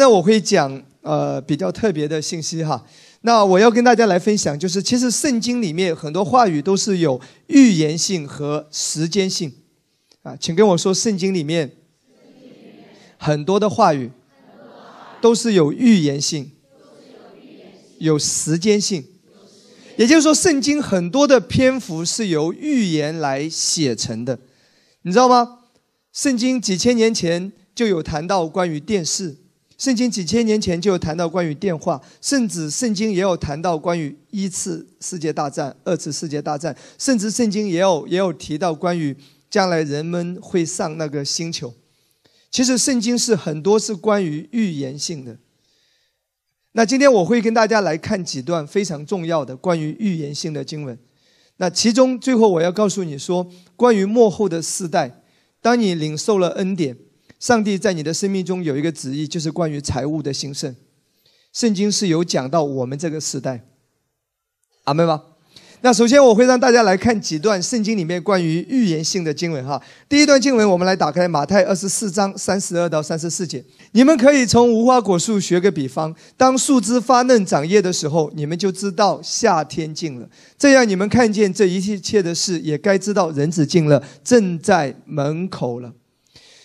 那我会讲呃比较特别的信息哈。那我要跟大家来分享，就是其实圣经里面很多话语都是有预言性和时间性啊。请跟我说，圣经里面很多的话语都是有预言性，有时间性，也就是说，圣经很多的篇幅是由预言来写成的。你知道吗？圣经几千年前就有谈到关于电视。圣经几千年前就谈到关于电话，甚至圣经也有谈到关于一次世界大战、二次世界大战，甚至圣经也有也有提到关于将来人们会上那个星球。其实圣经是很多是关于预言性的。那今天我会跟大家来看几段非常重要的关于预言性的经文。那其中最后我要告诉你说，关于末后的世代，当你领受了恩典。上帝在你的生命中有一个旨意，就是关于财务的兴盛。圣经是有讲到我们这个时代，阿门吧。那首先我会让大家来看几段圣经里面关于预言性的经文哈。第一段经文，我们来打开马太二十四章三十二到三十四节。你们可以从无花果树学个比方，当树枝发嫩长叶的时候，你们就知道夏天近了。这样，你们看见这一切的事，也该知道人子近了，正在门口了。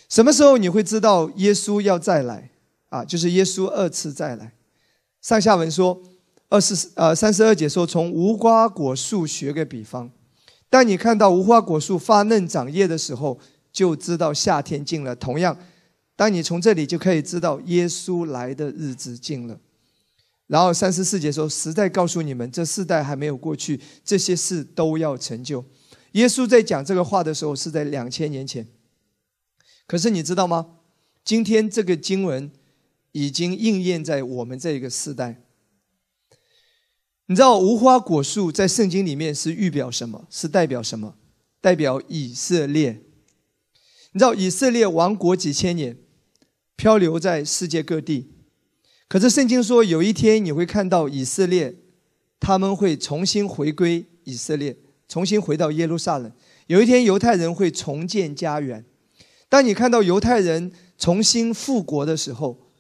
什么时候你会知道耶稣要再来啊？就是耶稣二次再来。上下文说，二十呃三十二节说，从无花果树学个比方，当你看到无花果树发嫩长叶的时候，就知道夏天近了。同样，当你从这里就可以知道耶稣来的日子近了。然后三十四节说，时代告诉你们，这世代还没有过去，这些事都要成就。耶稣在讲这个话的时候，是在两千年前。可是你知道吗？今天这个经文已经应验在我们这个时代。你知道无花果树在圣经里面是预表什么？是代表什么？代表以色列。你知道以色列亡国几千年，漂流在世界各地。可是圣经说有一天你会看到以色列，他们会重新回归以色列，重新回到耶路撒冷。有一天犹太人会重建家园。当你看到犹太人重新复国的时候，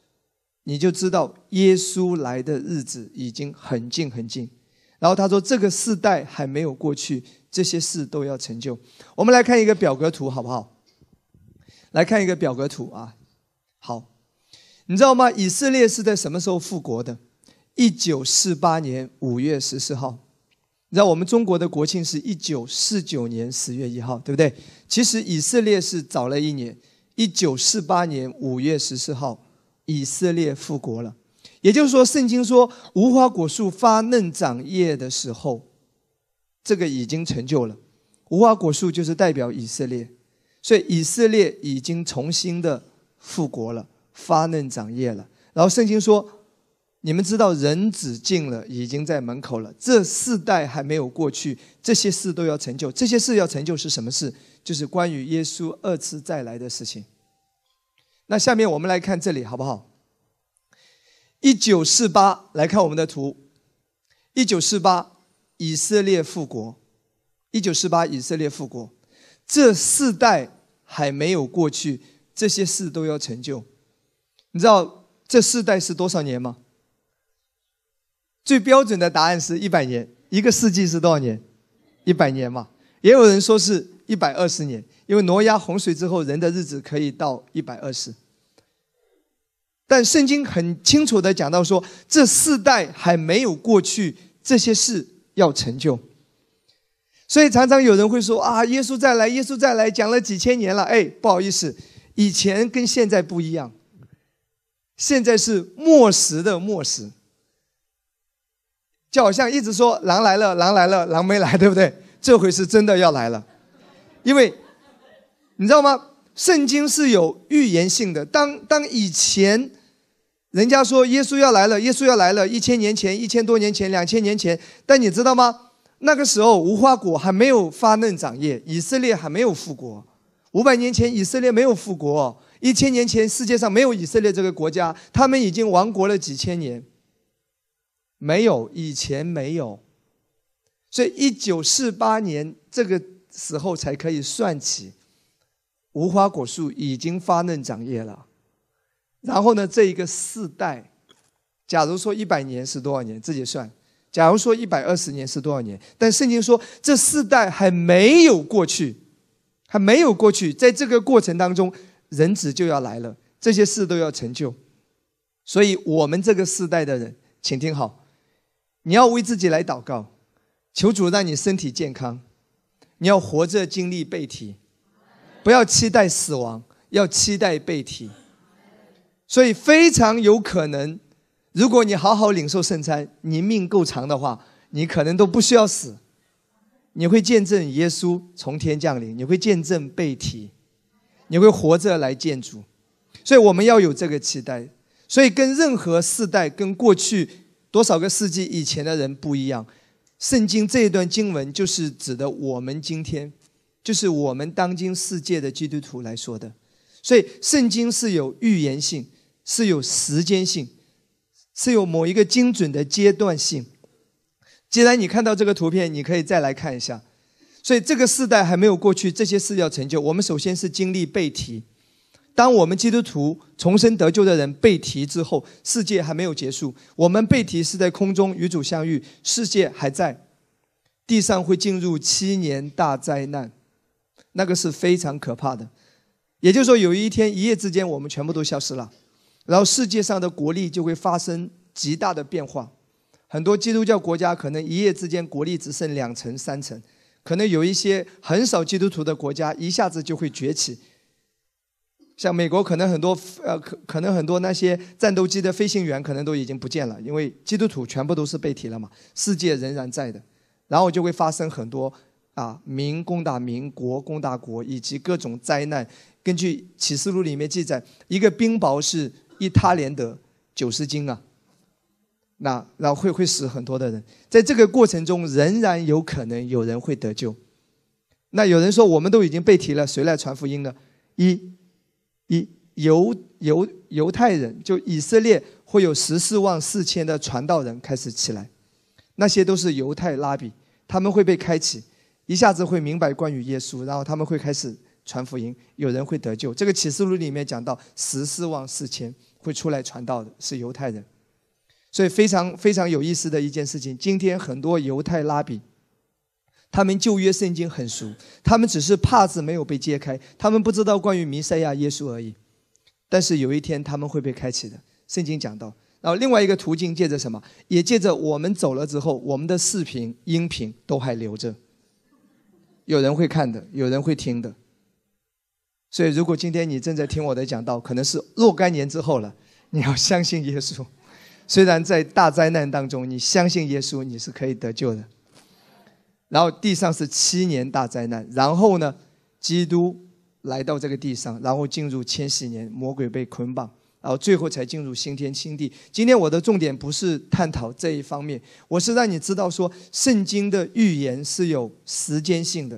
你就知道耶稣来的日子已经很近很近。然后他说：“这个世代还没有过去，这些事都要成就。”我们来看一个表格图，好不好？来看一个表格图啊。好，你知道吗？以色列是在什么时候复国的？一九四八年五月十四号。你知道我们中国的国庆是一九四九年十月一号，对不对？其实以色列是早了一年，一九四八年五月十四号，以色列复国了。也就是说，圣经说无花果树发嫩长叶的时候，这个已经成就了。无花果树就是代表以色列，所以以色列已经重新的复国了，发嫩长叶了。然后圣经说。你们知道，人子近了，已经在门口了。这四代还没有过去，这些事都要成就。这些事要成就是什么事？就是关于耶稣二次再来的事情。那下面我们来看这里，好不好？一九四八，来看我们的图。一九四八，以色列复国。一九四八，以色列复国。这四代还没有过去，这些事都要成就。你知道这四代是多少年吗？最标准的答案是一百年，一个世纪是多少年？一百年嘛。也有人说是一百二十年，因为挪亚洪水之后人的日子可以到一百二十。但圣经很清楚的讲到说，这四代还没有过去，这些事要成就。所以常常有人会说啊，耶稣再来，耶稣再来，讲了几千年了，哎，不好意思，以前跟现在不一样，现在是末时的末时。就好像一直说狼来了，狼来了，狼没来，对不对？这回是真的要来了，因为你知道吗？圣经是有预言性的。当当以前，人家说耶稣要来了，耶稣要来了，一千年前、一千多年前、两千年前，但你知道吗？那个时候无花果还没有发嫩长叶，以色列还没有复国。五百年前，以色列没有复国；一千年前，世界上没有以色列这个国家，他们已经亡国了几千年。没有，以前没有，所以一九四八年这个时候才可以算起，无花果树已经发嫩长叶了。然后呢，这一个世代，假如说一百年是多少年自己算？假如说一百二十年是多少年？但圣经说这四代还没有过去，还没有过去，在这个过程当中，人子就要来了，这些事都要成就。所以我们这个世代的人，请听好。你要为自己来祷告，求主让你身体健康。你要活着经历背题，不要期待死亡，要期待背题。所以非常有可能，如果你好好领受圣餐，你命够长的话，你可能都不需要死，你会见证耶稣从天降临，你会见证背题，你会活着来见主。所以我们要有这个期待。所以跟任何世代，跟过去。多少个世纪以前的人不一样，圣经这一段经文就是指的我们今天，就是我们当今世界的基督徒来说的，所以圣经是有预言性，是有时间性，是有某一个精准的阶段性。既然你看到这个图片，你可以再来看一下。所以这个世代还没有过去，这些事要成就。我们首先是经历背题。当我们基督徒重生得救的人被提之后，世界还没有结束。我们被提是在空中与主相遇，世界还在，地上会进入七年大灾难，那个是非常可怕的。也就是说，有一天一夜之间，我们全部都消失了，然后世界上的国力就会发生极大的变化，很多基督教国家可能一夜之间国力只剩两成三成，可能有一些很少基督徒的国家一下子就会崛起。像美国可能很多呃可可能很多那些战斗机的飞行员可能都已经不见了，因为基督徒全部都是被提了嘛。世界仍然在的，然后就会发生很多啊民攻打民国攻打国以及各种灾难。根据启示录里面记载，一个冰雹是一他连得九十斤啊，那然后会会死很多的人。在这个过程中，仍然有可能有人会得救。那有人说我们都已经被提了，谁来传福音呢？一。以犹犹犹太人，就以色列会有十四万四千的传道人开始起来，那些都是犹太拉比，他们会被开启，一下子会明白关于耶稣，然后他们会开始传福音，有人会得救。这个启示录里面讲到十四万四千会出来传道的，是犹太人，所以非常非常有意思的一件事情。今天很多犹太拉比。他们旧约圣经很熟，他们只是帕字没有被揭开，他们不知道关于弥赛亚耶稣而已。但是有一天他们会被开启的。圣经讲到，然后另外一个途径借着什么，也借着我们走了之后，我们的视频、音频都还留着，有人会看的，有人会听的。所以如果今天你正在听我的讲道，可能是若干年之后了。你要相信耶稣，虽然在大灾难当中，你相信耶稣，你是可以得救的。然后地上是七年大灾难，然后呢，基督来到这个地上，然后进入千禧年，魔鬼被捆绑，然后最后才进入新天新地。今天我的重点不是探讨这一方面，我是让你知道说，圣经的预言是有时间性的，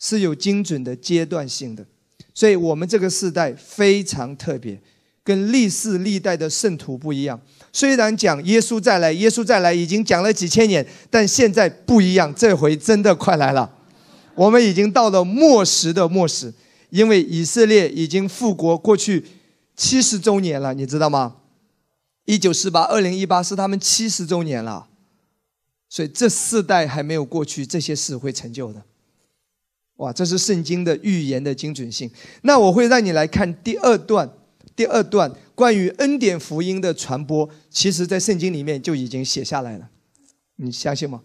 是有精准的阶段性的，所以我们这个时代非常特别。跟历世历代的圣徒不一样，虽然讲耶稣再来，耶稣再来已经讲了几千年，但现在不一样，这回真的快来了。我们已经到了末时的末时，因为以色列已经复国过去七十周年了，你知道吗？一九四八二零一八是他们七十周年了，所以这四代还没有过去，这些事会成就的。哇，这是圣经的预言的精准性。那我会让你来看第二段。第二段关于恩典福音的传播，其实在圣经里面就已经写下来了。你相信吗？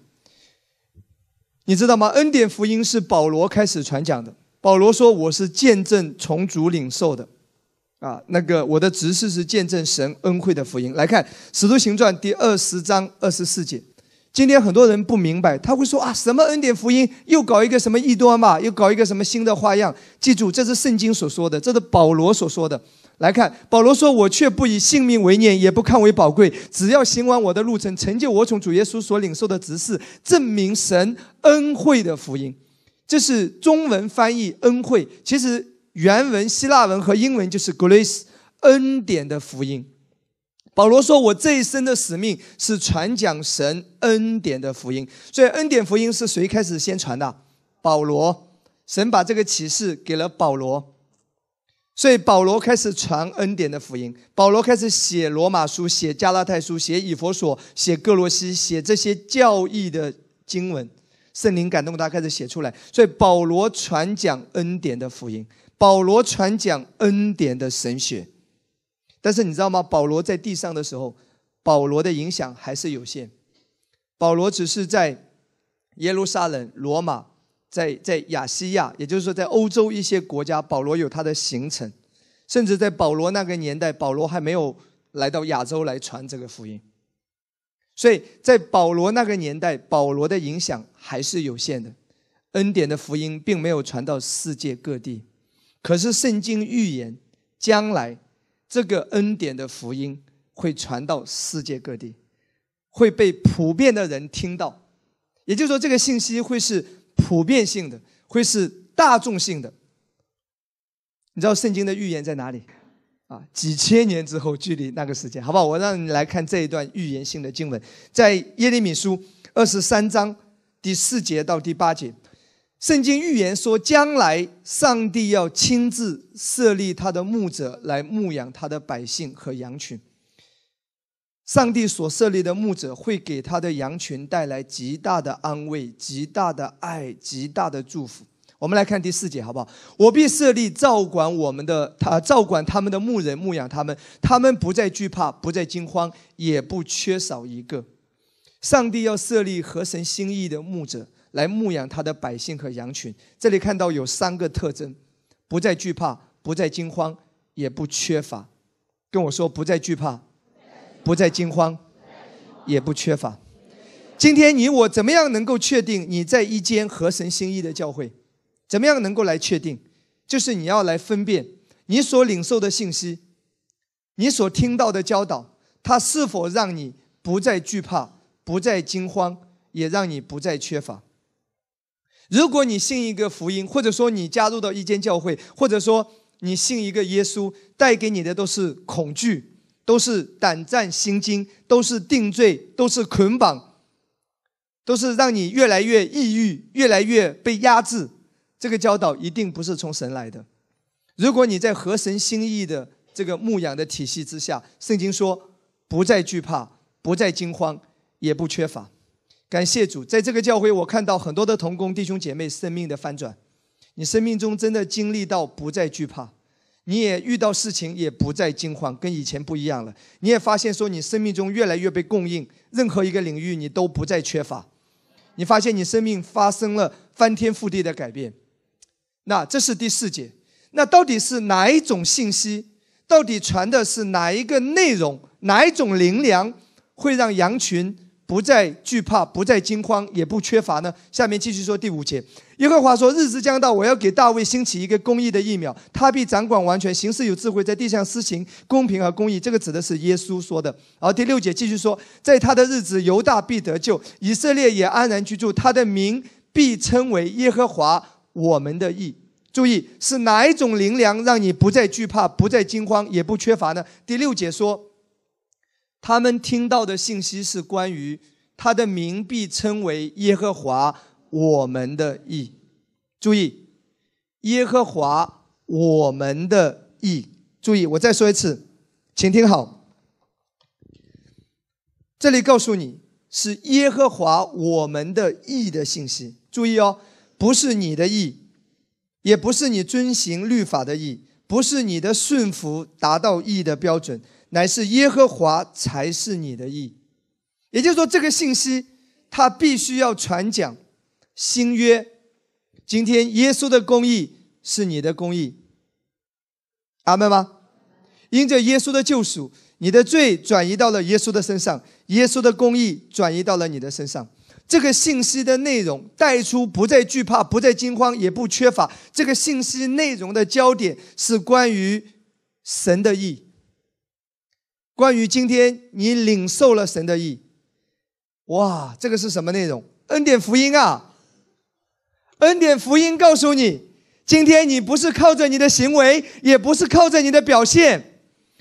你知道吗？恩典福音是保罗开始传讲的。保罗说：“我是见证从主领受的，啊，那个我的执事是见证神恩惠的福音。”来看《使徒行传》第二十章二十四节。今天很多人不明白，他会说：“啊，什么恩典福音？又搞一个什么异端嘛？又搞一个什么新的花样？”记住，这是圣经所说的，这是保罗所说的。来看，保罗说：“我却不以性命为念，也不看为宝贵，只要行完我的路程，成就我从主耶稣所领受的职事，证明神恩惠的福音。”这是中文翻译“恩惠”，其实原文希腊文和英文就是 “grace”，恩典的福音。保罗说：“我这一生的使命是传讲神恩典的福音。”所以，恩典福音是谁开始先传的？保罗，神把这个启示给了保罗。所以保罗开始传恩典的福音，保罗开始写罗马书、写加拉太书、写以弗所、写各罗西、写这些教义的经文，圣灵感动他开始写出来。所以保罗传讲恩典的福音，保罗传讲恩典的神学。但是你知道吗？保罗在地上的时候，保罗的影响还是有限，保罗只是在耶路撒冷、罗马。在在亚细亚，也就是说，在欧洲一些国家，保罗有他的行程，甚至在保罗那个年代，保罗还没有来到亚洲来传这个福音。所以在保罗那个年代，保罗的影响还是有限的，恩典的福音并没有传到世界各地。可是圣经预言，将来这个恩典的福音会传到世界各地，会被普遍的人听到。也就是说，这个信息会是。普遍性的会是大众性的，你知道圣经的预言在哪里？啊，几千年之后，距离那个时间，好不好？我让你来看这一段预言性的经文，在耶利米书二十三章第四节到第八节，圣经预言说，将来上帝要亲自设立他的牧者来牧养他的百姓和羊群。上帝所设立的牧者会给他的羊群带来极大的安慰、极大的爱、极大的祝福。我们来看第四节，好不好？我必设立照管我们的，他照管他们的牧人，牧养他们，他们不再惧怕，不再惊慌，也不缺少一个。上帝要设立合神心意的牧者来牧养他的百姓和羊群。这里看到有三个特征：不再惧怕，不再惊慌，也不缺乏。跟我说，不再惧怕。不再惊慌，也不缺乏。今天你我怎么样能够确定你在一间合神心意的教会？怎么样能够来确定？就是你要来分辨你所领受的信息，你所听到的教导，它是否让你不再惧怕，不再惊慌，也让你不再缺乏？如果你信一个福音，或者说你加入到一间教会，或者说你信一个耶稣，带给你的都是恐惧。都是胆战心惊，都是定罪，都是捆绑，都是让你越来越抑郁，越来越被压制。这个教导一定不是从神来的。如果你在合神心意的这个牧养的体系之下，圣经说不再惧怕，不再惊慌，也不缺乏。感谢主，在这个教会，我看到很多的同工弟兄姐妹生命的翻转。你生命中真的经历到不再惧怕。你也遇到事情也不再惊慌，跟以前不一样了。你也发现说你生命中越来越被供应，任何一个领域你都不再缺乏，你发现你生命发生了翻天覆地的改变。那这是第四节，那到底是哪一种信息？到底传的是哪一个内容？哪一种灵粮会让羊群不再惧怕、不再惊慌，也不缺乏呢？下面继续说第五节。耶和华说：“日子将到，我要给大卫兴起一个公义的疫苗，他必掌管完全，行事有智慧，在地上施行公平和公义。”这个指的是耶稣说的。而第六节继续说：“在他的日子，犹大必得救，以色列也安然居住，他的名必称为耶和华我们的义。”注意，是哪一种灵粮让你不再惧怕、不再惊慌、也不缺乏呢？第六节说：“他们听到的信息是关于他的名必称为耶和华。”我们的意，注意，耶和华我们的意，注意，我再说一次，请听好。这里告诉你是耶和华我们的意的信息，注意哦，不是你的意，也不是你遵行律法的意，不是你的顺服达到意的标准，乃是耶和华才是你的意。也就是说，这个信息它必须要传讲。新约，今天耶稣的公义是你的公义，阿门吗？因着耶稣的救赎，你的罪转移到了耶稣的身上，耶稣的公义转移到了你的身上。这个信息的内容带出不再惧怕、不再惊慌，也不缺乏。这个信息内容的焦点是关于神的意，关于今天你领受了神的意。哇，这个是什么内容？恩典福音啊！恩典福音告诉你：今天你不是靠着你的行为，也不是靠着你的表现，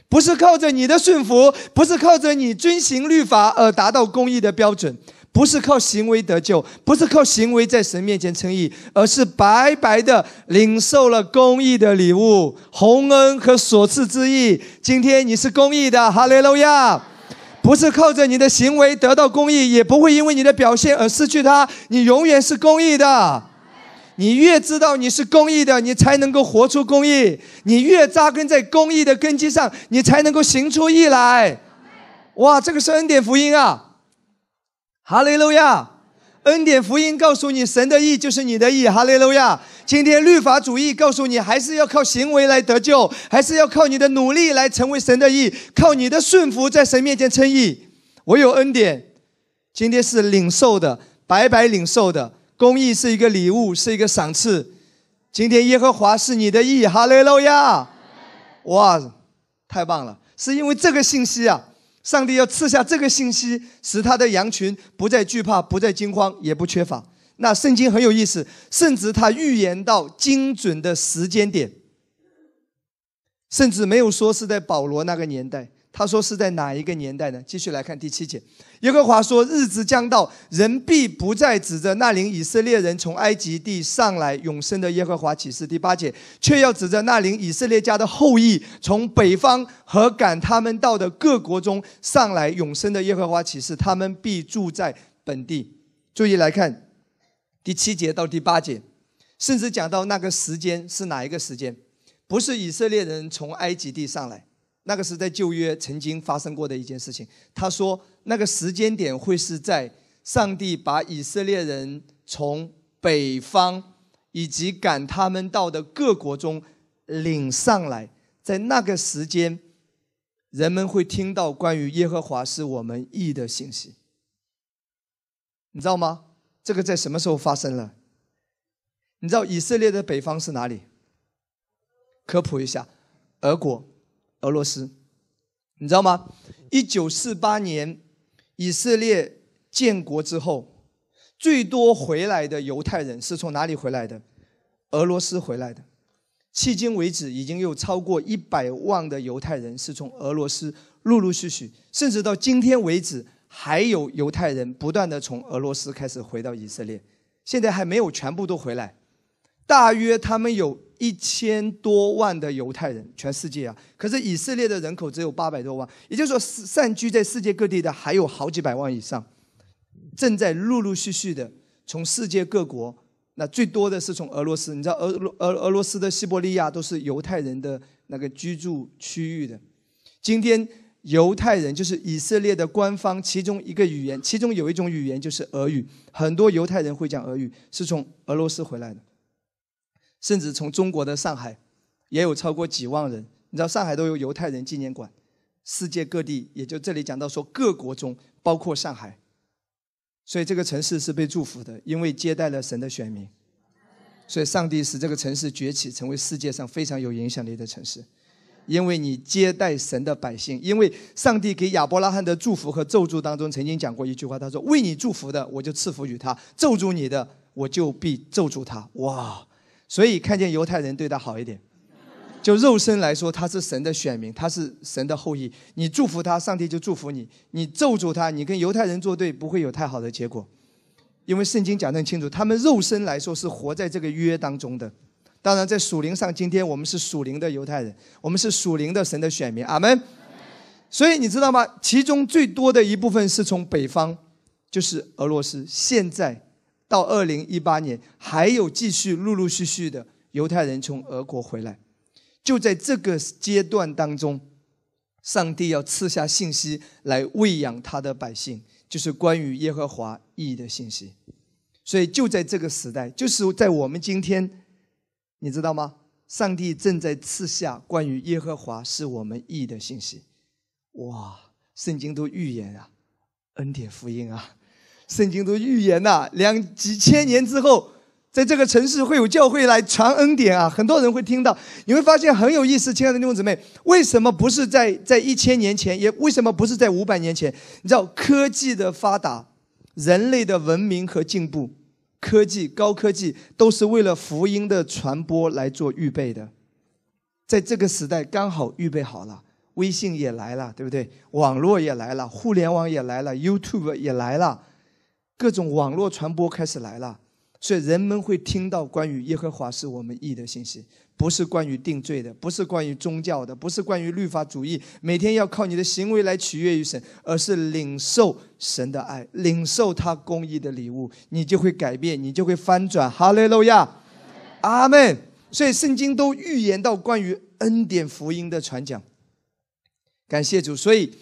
不是靠着你的顺服，不是靠着你遵行律法而达到公义的标准，不是靠行为得救，不是靠行为在神面前称义，而是白白的领受了公义的礼物、洪恩和所赐之义。今天你是公义的，哈利路亚！不是靠着你的行为得到公义，也不会因为你的表现而失去它。你永远是公义的。你越知道你是公益的，你才能够活出公益；你越扎根在公益的根基上，你才能够行出义来。哇，这个是恩典福音啊！哈利路亚！恩典福音告诉你，神的义就是你的义。哈利路亚！今天律法主义告诉你，还是要靠行为来得救，还是要靠你的努力来成为神的义，靠你的顺服在神面前称义。我有恩典，今天是领受的，白白领受的。公义是一个礼物，是一个赏赐。今天耶和华是你的义，哈利路亚！哇，太棒了！是因为这个信息啊，上帝要赐下这个信息，使他的羊群不再惧怕，不再惊慌，也不缺乏。那圣经很有意思，甚至他预言到精准的时间点，甚至没有说是在保罗那个年代。他说是在哪一个年代呢？继续来看第七节，耶和华说：“日之将到，人必不再指着那领以色列人从埃及地上来永生的耶和华启示。”第八节，却要指着那领以色列家的后裔从北方和赶他们到的各国中上来永生的耶和华启示，他们必住在本地。注意来看第七节到第八节，甚至讲到那个时间是哪一个时间？不是以色列人从埃及地上来。那个是在旧约曾经发生过的一件事情。他说，那个时间点会是在上帝把以色列人从北方以及赶他们到的各国中领上来，在那个时间，人们会听到关于耶和华是我们义的信息。你知道吗？这个在什么时候发生了？你知道以色列的北方是哪里？科普一下，俄国。俄罗斯，你知道吗？一九四八年以色列建国之后，最多回来的犹太人是从哪里回来的？俄罗斯回来的。迄今为止，已经有超过一百万的犹太人是从俄罗斯陆陆续续，甚至到今天为止，还有犹太人不断的从俄罗斯开始回到以色列。现在还没有全部都回来，大约他们有。一千多万的犹太人，全世界啊！可是以色列的人口只有八百多万，也就是说，散居在世界各地的还有好几百万以上，正在陆陆续续的从世界各国，那最多的是从俄罗斯。你知道，俄俄俄罗斯的西伯利亚都是犹太人的那个居住区域的。今天，犹太人就是以色列的官方其中一个语言，其中有一种语言就是俄语，很多犹太人会讲俄语，是从俄罗斯回来的。甚至从中国的上海，也有超过几万人。你知道上海都有犹太人纪念馆。世界各地，也就这里讲到说各国中包括上海，所以这个城市是被祝福的，因为接待了神的选民。所以上帝使这个城市崛起，成为世界上非常有影响力的城市，因为你接待神的百姓。因为上帝给亚伯拉罕的祝福和咒诅当中曾经讲过一句话，他说：“为你祝福的，我就赐福于他；咒住你的，我就必咒住他。”哇！所以看见犹太人对他好一点，就肉身来说，他是神的选民，他是神的后裔。你祝福他，上帝就祝福你；你咒诅他，你跟犹太人作对，不会有太好的结果。因为圣经讲得很清楚，他们肉身来说是活在这个约当中的。当然，在属灵上，今天我们是属灵的犹太人，我们是属灵的神的选民。阿门。所以你知道吗？其中最多的一部分是从北方，就是俄罗斯。现在。到二零一八年，还有继续陆陆续续的犹太人从俄国回来。就在这个阶段当中，上帝要赐下信息来喂养他的百姓，就是关于耶和华意的信息。所以就在这个时代，就是在我们今天，你知道吗？上帝正在赐下关于耶和华是我们意的信息。哇，圣经都预言啊，恩典福音啊。圣经都预言呐，两几千年之后，在这个城市会有教会来传恩典啊，很多人会听到。你会发现很有意思，亲爱的弟兄姊妹，为什么不是在在一千年前，也为什么不是在五百年前？你知道科技的发达，人类的文明和进步，科技、高科技都是为了福音的传播来做预备的。在这个时代刚好预备好了，微信也来了，对不对？网络也来了，互联网也来了，YouTube 也来了。各种网络传播开始来了，所以人们会听到关于耶和华是我们义的信息，不是关于定罪的，不是关于宗教的，不是关于律法主义，每天要靠你的行为来取悦于神，而是领受神的爱，领受他公义的礼物，你就会改变，你就会翻转，哈利路亚，阿门。所以圣经都预言到关于恩典福音的传讲，感谢主。所以。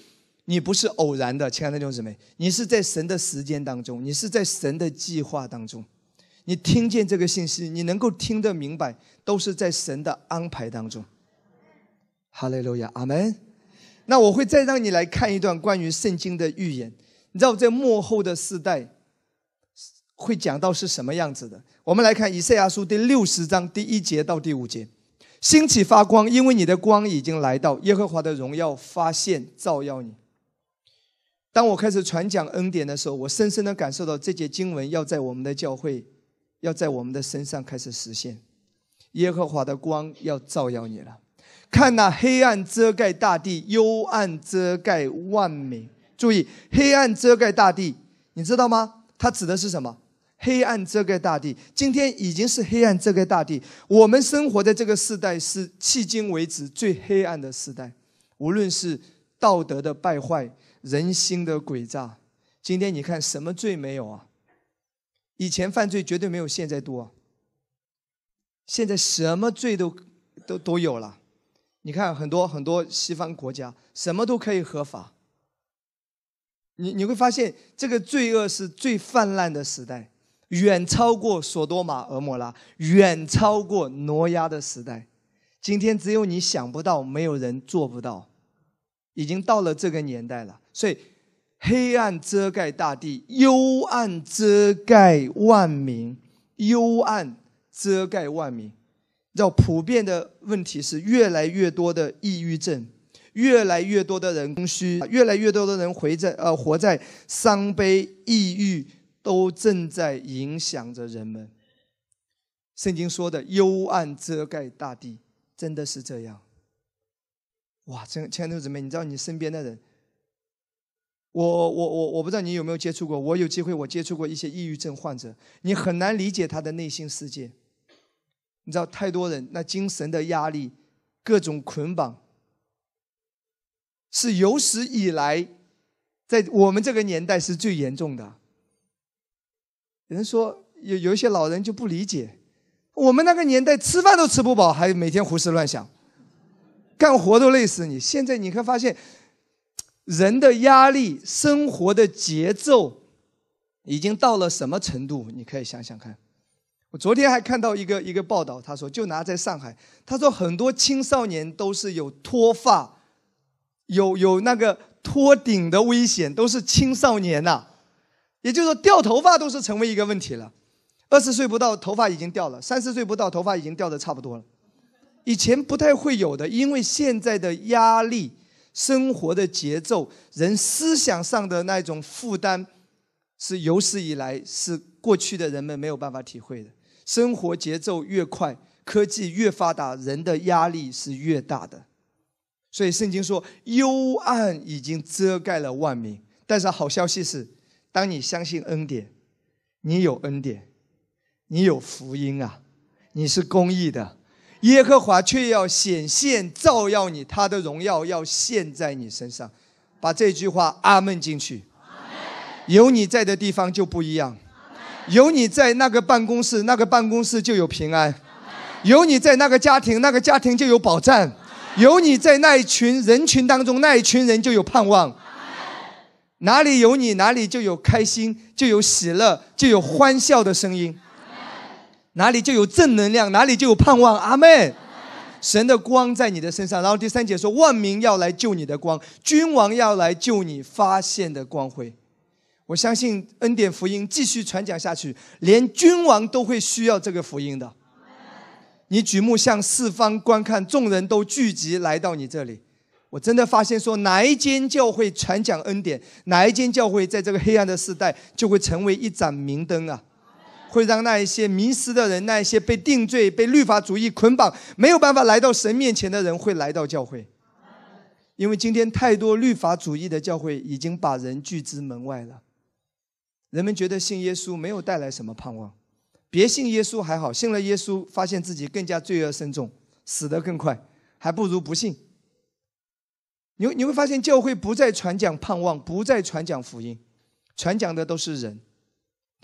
你不是偶然的，亲爱的弟兄姊妹，你是在神的时间当中，你是在神的计划当中，你听见这个信息，你能够听得明白，都是在神的安排当中。哈利路亚，阿门。那我会再让你来看一段关于圣经的预言，你知道在幕后的世代会讲到是什么样子的？我们来看以赛亚书第六十章第一节到第五节：兴起发光，因为你的光已经来到，耶和华的荣耀发现照耀你。当我开始传讲恩典的时候，我深深地感受到这节经文要在我们的教会，要在我们的身上开始实现。耶和华的光要照耀你了。看那黑暗遮盖大地，幽暗遮盖万民。注意，黑暗遮盖大地，你知道吗？它指的是什么？黑暗遮盖大地。今天已经是黑暗遮盖大地。我们生活在这个时代是迄今为止最黑暗的时代，无论是道德的败坏。人心的诡诈，今天你看什么罪没有啊？以前犯罪绝对没有现在多，现在什么罪都都都有了。你看很多很多西方国家什么都可以合法，你你会发现这个罪恶是最泛滥的时代，远超过索多玛、俄摩拉，远超过挪亚的时代。今天只有你想不到，没有人做不到，已经到了这个年代了。所以，黑暗遮盖大地，幽暗遮盖万民，幽暗遮盖万民。要普遍的问题是，越来越多的抑郁症，越来越多的人空虚，越来越多的人回在呃，活在伤悲、抑郁，都正在影响着人们。圣经说的“幽暗遮盖大地”，真的是这样。哇，这爱的姊妹，你知道你身边的人？我我我我不知道你有没有接触过，我有机会我接触过一些抑郁症患者，你很难理解他的内心世界。你知道，太多人那精神的压力，各种捆绑，是有史以来在我们这个年代是最严重的。有人说有有一些老人就不理解，我们那个年代吃饭都吃不饱，还每天胡思乱想，干活都累死你。现在你会发现。人的压力，生活的节奏已经到了什么程度？你可以想想看。我昨天还看到一个一个报道，他说，就拿在上海，他说很多青少年都是有脱发，有有那个秃顶的危险，都是青少年呐。也就是说，掉头发都是成为一个问题了。二十岁不到，头发已经掉了；三十岁不到，头发已经掉的差不多了。以前不太会有的，因为现在的压力。生活的节奏，人思想上的那种负担，是有史以来是过去的人们没有办法体会的。生活节奏越快，科技越发达，人的压力是越大的。所以圣经说，幽暗已经遮盖了万民。但是好消息是，当你相信恩典，你有恩典，你有福音啊，你是公义的。耶和华却要显现照耀你，他的荣耀要现在你身上。把这句话阿门进去。有你在的地方就不一样，有你在那个办公室，那个办公室就有平安；有你在那个家庭，那个家庭就有保障；有你在那一群人群当中，那一群人就有盼望。哪里有你，哪里就有开心，就有喜乐，就有欢笑的声音。哪里就有正能量，哪里就有盼望。阿门。神的光在你的身上。然后第三节说，万民要来救你的光，君王要来救你发现的光辉。我相信恩典福音继续传讲下去，连君王都会需要这个福音的。你举目向四方观看，众人都聚集来到你这里。我真的发现说，哪一间教会传讲恩典，哪一间教会在这个黑暗的时代就会成为一盏明灯啊。会让那一些迷失的人，那一些被定罪、被律法主义捆绑，没有办法来到神面前的人，会来到教会，因为今天太多律法主义的教会已经把人拒之门外了。人们觉得信耶稣没有带来什么盼望，别信耶稣还好，信了耶稣发现自己更加罪恶深重，死得更快，还不如不信。你你会发现，教会不再传讲盼望，不再传讲福音，传讲的都是人。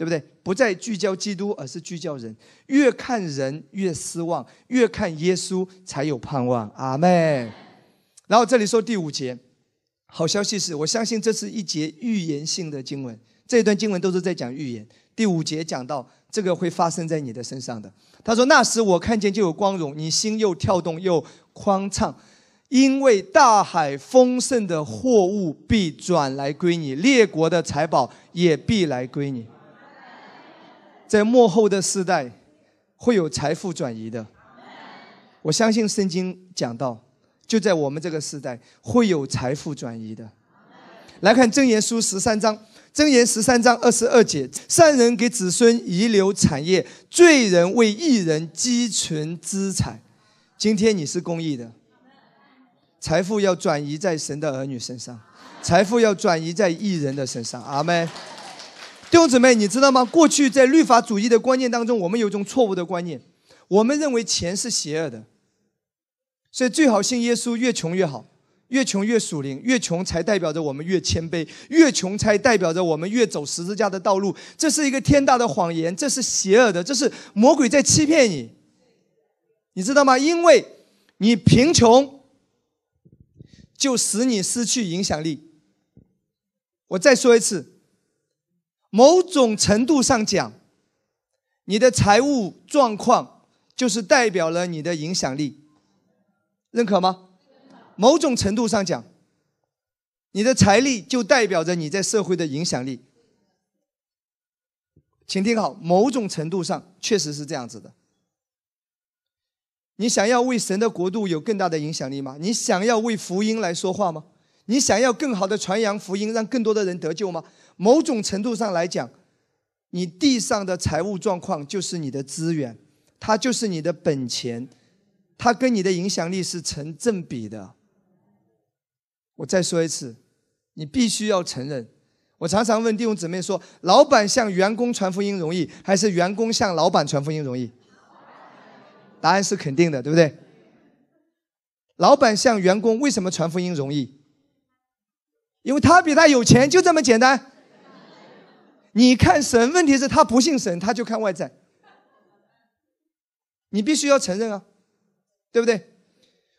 对不对？不再聚焦基督，而是聚焦人。越看人越失望，越看耶稣才有盼望。阿妹，然后这里说第五节，好消息是我相信这是一节预言性的经文。这一段经文都是在讲预言。第五节讲到这个会发生在你的身上的。他说：“那时我看见就有光荣，你心又跳动又宽敞，因为大海丰盛的货物必转来归你，列国的财宝也必来归你。”在幕后的时代，会有财富转移的。我相信圣经讲到，就在我们这个时代会有财富转移的。来看《真言书》十三章，《真言》十三章二十二节：善人给子孙遗留产业，罪人为一人积存资产。今天你是公益的，财富要转移在神的儿女身上，财富要转移在艺人的身上。阿门。弟兄姊妹，你知道吗？过去在律法主义的观念当中，我们有一种错误的观念，我们认为钱是邪恶的，所以最好信耶稣，越穷越好，越穷越属灵，越穷才代表着我们越谦卑，越穷才代表着我们越走十字架的道路。这是一个天大的谎言，这是邪恶的，这是魔鬼在欺骗你。你知道吗？因为你贫穷，就使你失去影响力。我再说一次。某种程度上讲，你的财务状况就是代表了你的影响力，认可吗？某种程度上讲，你的财力就代表着你在社会的影响力。请听好，某种程度上确实是这样子的。你想要为神的国度有更大的影响力吗？你想要为福音来说话吗？你想要更好的传扬福音，让更多的人得救吗？某种程度上来讲，你地上的财务状况就是你的资源，它就是你的本钱，它跟你的影响力是成正比的。我再说一次，你必须要承认。我常常问弟兄姊妹说：，老板向员工传福音容易，还是员工向老板传福音容易？答案是肯定的，对不对？老板向员工为什么传福音容易？因为他比他有钱，就这么简单。你看神，问题是他不信神，他就看外在。你必须要承认啊，对不对？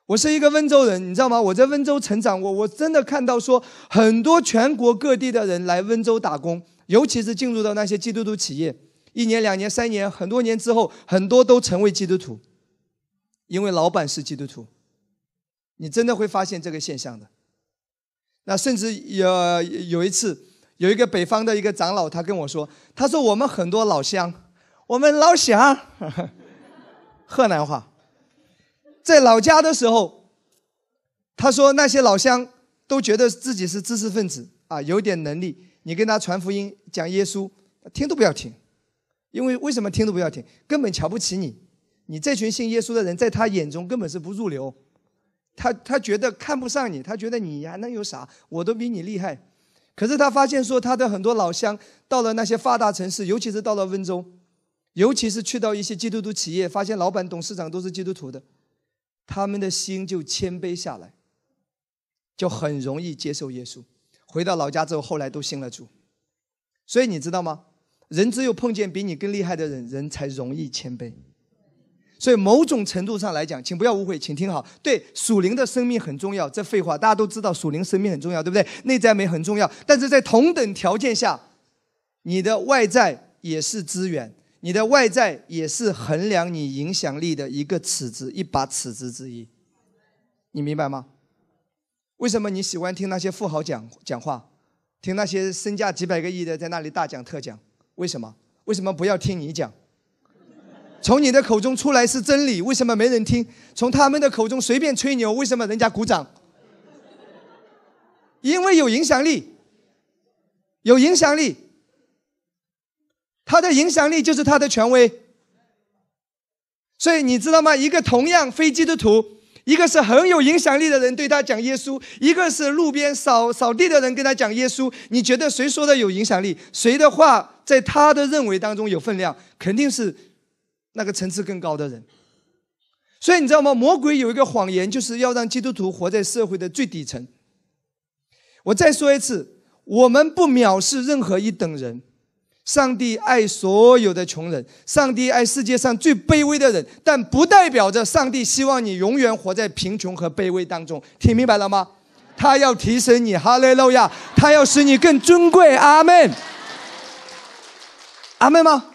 我是一个温州人，你知道吗？我在温州成长，我我真的看到说很多全国各地的人来温州打工，尤其是进入到那些基督徒企业，一年、两年、三年、很多年之后，很多都成为基督徒，因为老板是基督徒。你真的会发现这个现象的。那甚至有有一次。有一个北方的一个长老，他跟我说：“他说我们很多老乡，我们老乡，河南话，在老家的时候，他说那些老乡都觉得自己是知识分子啊，有点能力。你跟他传福音、讲耶稣，听都不要听，因为为什么听都不要听？根本瞧不起你，你这群信耶稣的人，在他眼中根本是不入流。他他觉得看不上你，他觉得你还能有啥？我都比你厉害。”可是他发现说，他的很多老乡到了那些发达城市，尤其是到了温州，尤其是去到一些基督徒企业，发现老板、董事长都是基督徒的，他们的心就谦卑下来，就很容易接受耶稣。回到老家之后，后来都信了主。所以你知道吗？人只有碰见比你更厉害的人，人才容易谦卑。所以某种程度上来讲，请不要误会，请听好。对属灵的生命很重要，这废话大家都知道，属灵生命很重要，对不对？内在美很重要，但是在同等条件下，你的外在也是资源，你的外在也是衡量你影响力的一个尺子，一把尺子之一。你明白吗？为什么你喜欢听那些富豪讲讲话，听那些身价几百个亿的在那里大讲特讲？为什么？为什么不要听你讲？从你的口中出来是真理，为什么没人听？从他们的口中随便吹牛，为什么人家鼓掌？因为有影响力，有影响力，他的影响力就是他的权威。所以你知道吗？一个同样飞机的图，一个是很有影响力的人对他讲耶稣，一个是路边扫扫地的人跟他讲耶稣，你觉得谁说的有影响力？谁的话在他的认为当中有分量？肯定是。那个层次更高的人，所以你知道吗？魔鬼有一个谎言，就是要让基督徒活在社会的最底层。我再说一次，我们不藐视任何一等人，上帝爱所有的穷人，上帝爱世界上最卑微的人，但不代表着上帝希望你永远活在贫穷和卑微当中。听明白了吗？他要提升你，哈利路亚！他要使你更尊贵，阿门。阿门吗？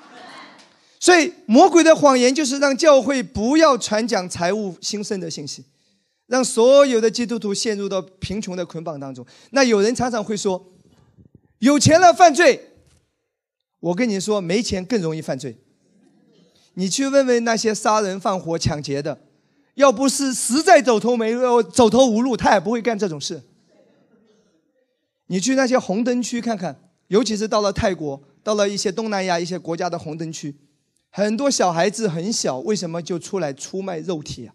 所以，魔鬼的谎言就是让教会不要传讲财务兴盛的信息，让所有的基督徒陷入到贫穷的捆绑当中。那有人常常会说：“有钱了犯罪。”我跟你说，没钱更容易犯罪。你去问问那些杀人、放火、抢劫的，要不是实在走投没呃，走投无路，他也不会干这种事。你去那些红灯区看看，尤其是到了泰国，到了一些东南亚一些国家的红灯区。很多小孩子很小，为什么就出来出卖肉体啊？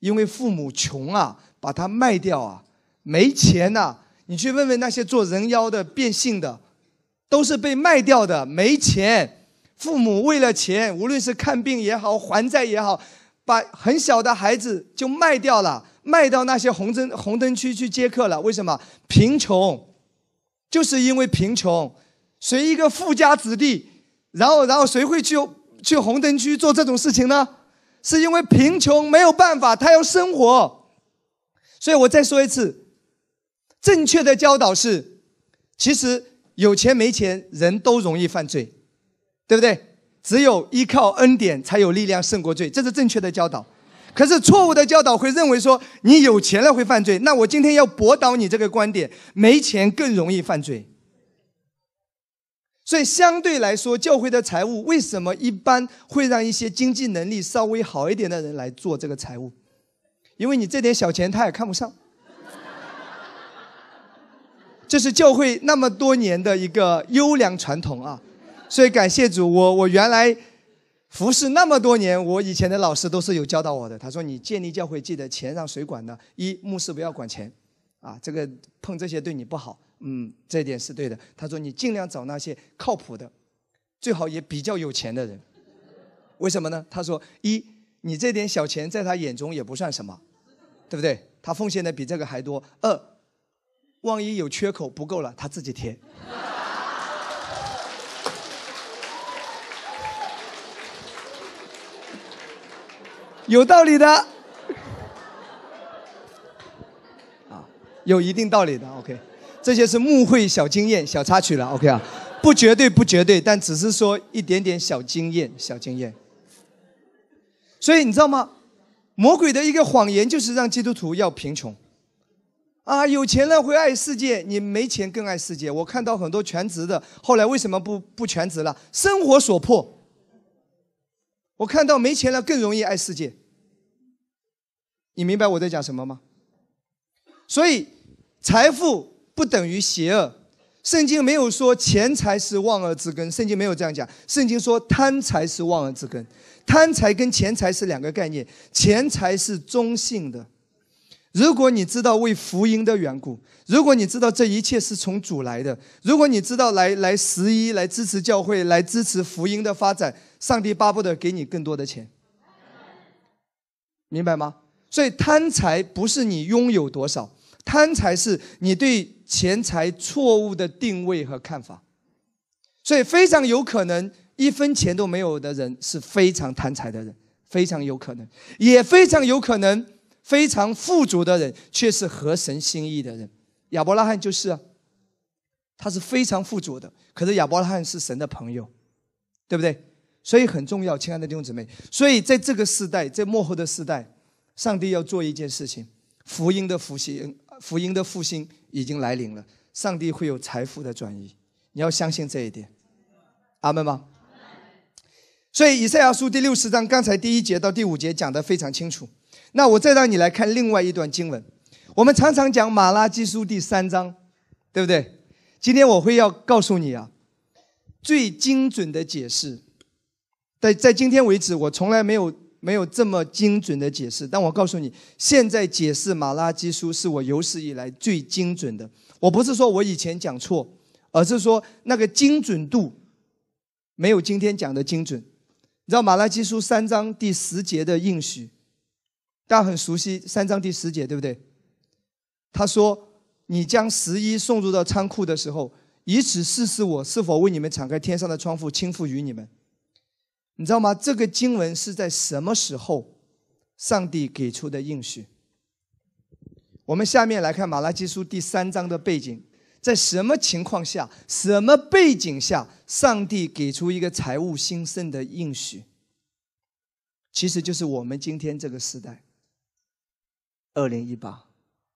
因为父母穷啊，把他卖掉啊，没钱呐。你去问问那些做人妖的、变性的，都是被卖掉的，没钱。父母为了钱，无论是看病也好，还债也好，把很小的孩子就卖掉了，卖到那些红灯红灯区去接客了。为什么？贫穷，就是因为贫穷。谁一个富家子弟，然后然后谁会去？去红灯区做这种事情呢，是因为贫穷没有办法，他要生活。所以我再说一次，正确的教导是：其实有钱没钱，人都容易犯罪，对不对？只有依靠恩典才有力量胜过罪，这是正确的教导。可是错误的教导会认为说，你有钱了会犯罪，那我今天要驳倒你这个观点，没钱更容易犯罪。所以相对来说，教会的财务为什么一般会让一些经济能力稍微好一点的人来做这个财务？因为你这点小钱他也看不上。这是教会那么多年的一个优良传统啊！所以感谢主，我我原来服侍那么多年，我以前的老师都是有教导我的。他说：“你建立教会记得钱让谁管呢？一牧师不要管钱。”啊，这个碰这些对你不好，嗯，这点是对的。他说你尽量找那些靠谱的，最好也比较有钱的人。为什么呢？他说：一，你这点小钱在他眼中也不算什么，对不对？他奉献的比这个还多。二，万一有缺口不够了，他自己贴。有道理的。有一定道理的，OK，这些是幕会小经验、小插曲了，OK 啊，不绝对不绝对，但只是说一点点小经验、小经验。所以你知道吗？魔鬼的一个谎言就是让基督徒要贫穷，啊，有钱了会爱世界，你没钱更爱世界。我看到很多全职的，后来为什么不不全职了？生活所迫。我看到没钱了更容易爱世界，你明白我在讲什么吗？所以，财富不等于邪恶。圣经没有说钱财是万恶之根，圣经没有这样讲。圣经说贪财是万恶之根。贪财跟钱财是两个概念，钱财是中性的。如果你知道为福音的缘故，如果你知道这一切是从主来的，如果你知道来来十一来支持教会，来支持福音的发展，上帝巴不得给你更多的钱，明白吗？所以贪财不是你拥有多少。贪财是你对钱财错误的定位和看法，所以非常有可能一分钱都没有的人是非常贪财的人，非常有可能，也非常有可能非常富足的人却是合神心意的人。亚伯拉罕就是，啊，他是非常富足的，可是亚伯拉罕是神的朋友，对不对？所以很重要，亲爱的弟兄姊妹。所以在这个时代，在幕后的时代，上帝要做一件事情，福音的复兴。福音的复兴已经来临了，上帝会有财富的转移，你要相信这一点，阿门吗？所以以赛亚书第六十章刚才第一节到第五节讲的非常清楚。那我再让你来看另外一段经文，我们常常讲马拉基书第三章，对不对？今天我会要告诉你啊，最精准的解释，在在今天为止，我从来没有。没有这么精准的解释，但我告诉你，现在解释马拉基书是我有史以来最精准的。我不是说我以前讲错，而是说那个精准度没有今天讲的精准。你知道马拉基书三章第十节的应许，大家很熟悉，三章第十节对不对？他说：“你将十一送入到仓库的时候，以此试试我是否为你们敞开天上的窗户，倾覆于你们。”你知道吗？这个经文是在什么时候，上帝给出的应许？我们下面来看《马拉基书》第三章的背景，在什么情况下、什么背景下，上帝给出一个财务兴盛的应许？其实就是我们今天这个时代，二零一八，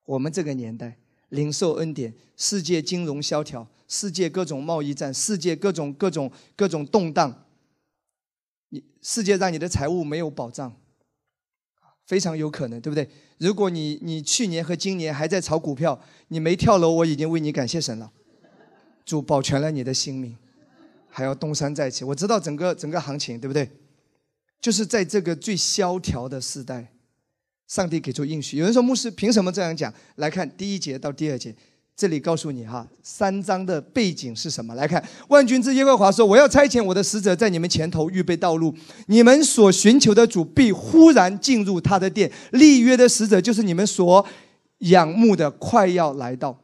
我们这个年代，零售恩典，世界金融萧条，世界各种贸易战，世界各种各种各种动荡。世界让你的财务没有保障，非常有可能，对不对？如果你你去年和今年还在炒股票，你没跳楼，我已经为你感谢神了，主保全了你的性命，还要东山再起。我知道整个整个行情，对不对？就是在这个最萧条的时代，上帝给出应许。有人说牧师凭什么这样讲？来看第一节到第二节。这里告诉你哈，三章的背景是什么？来看，万军之耶和华说：“我要差遣我的使者在你们前头预备道路，你们所寻求的主必忽然进入他的殿。立约的使者就是你们所仰慕的，快要来到。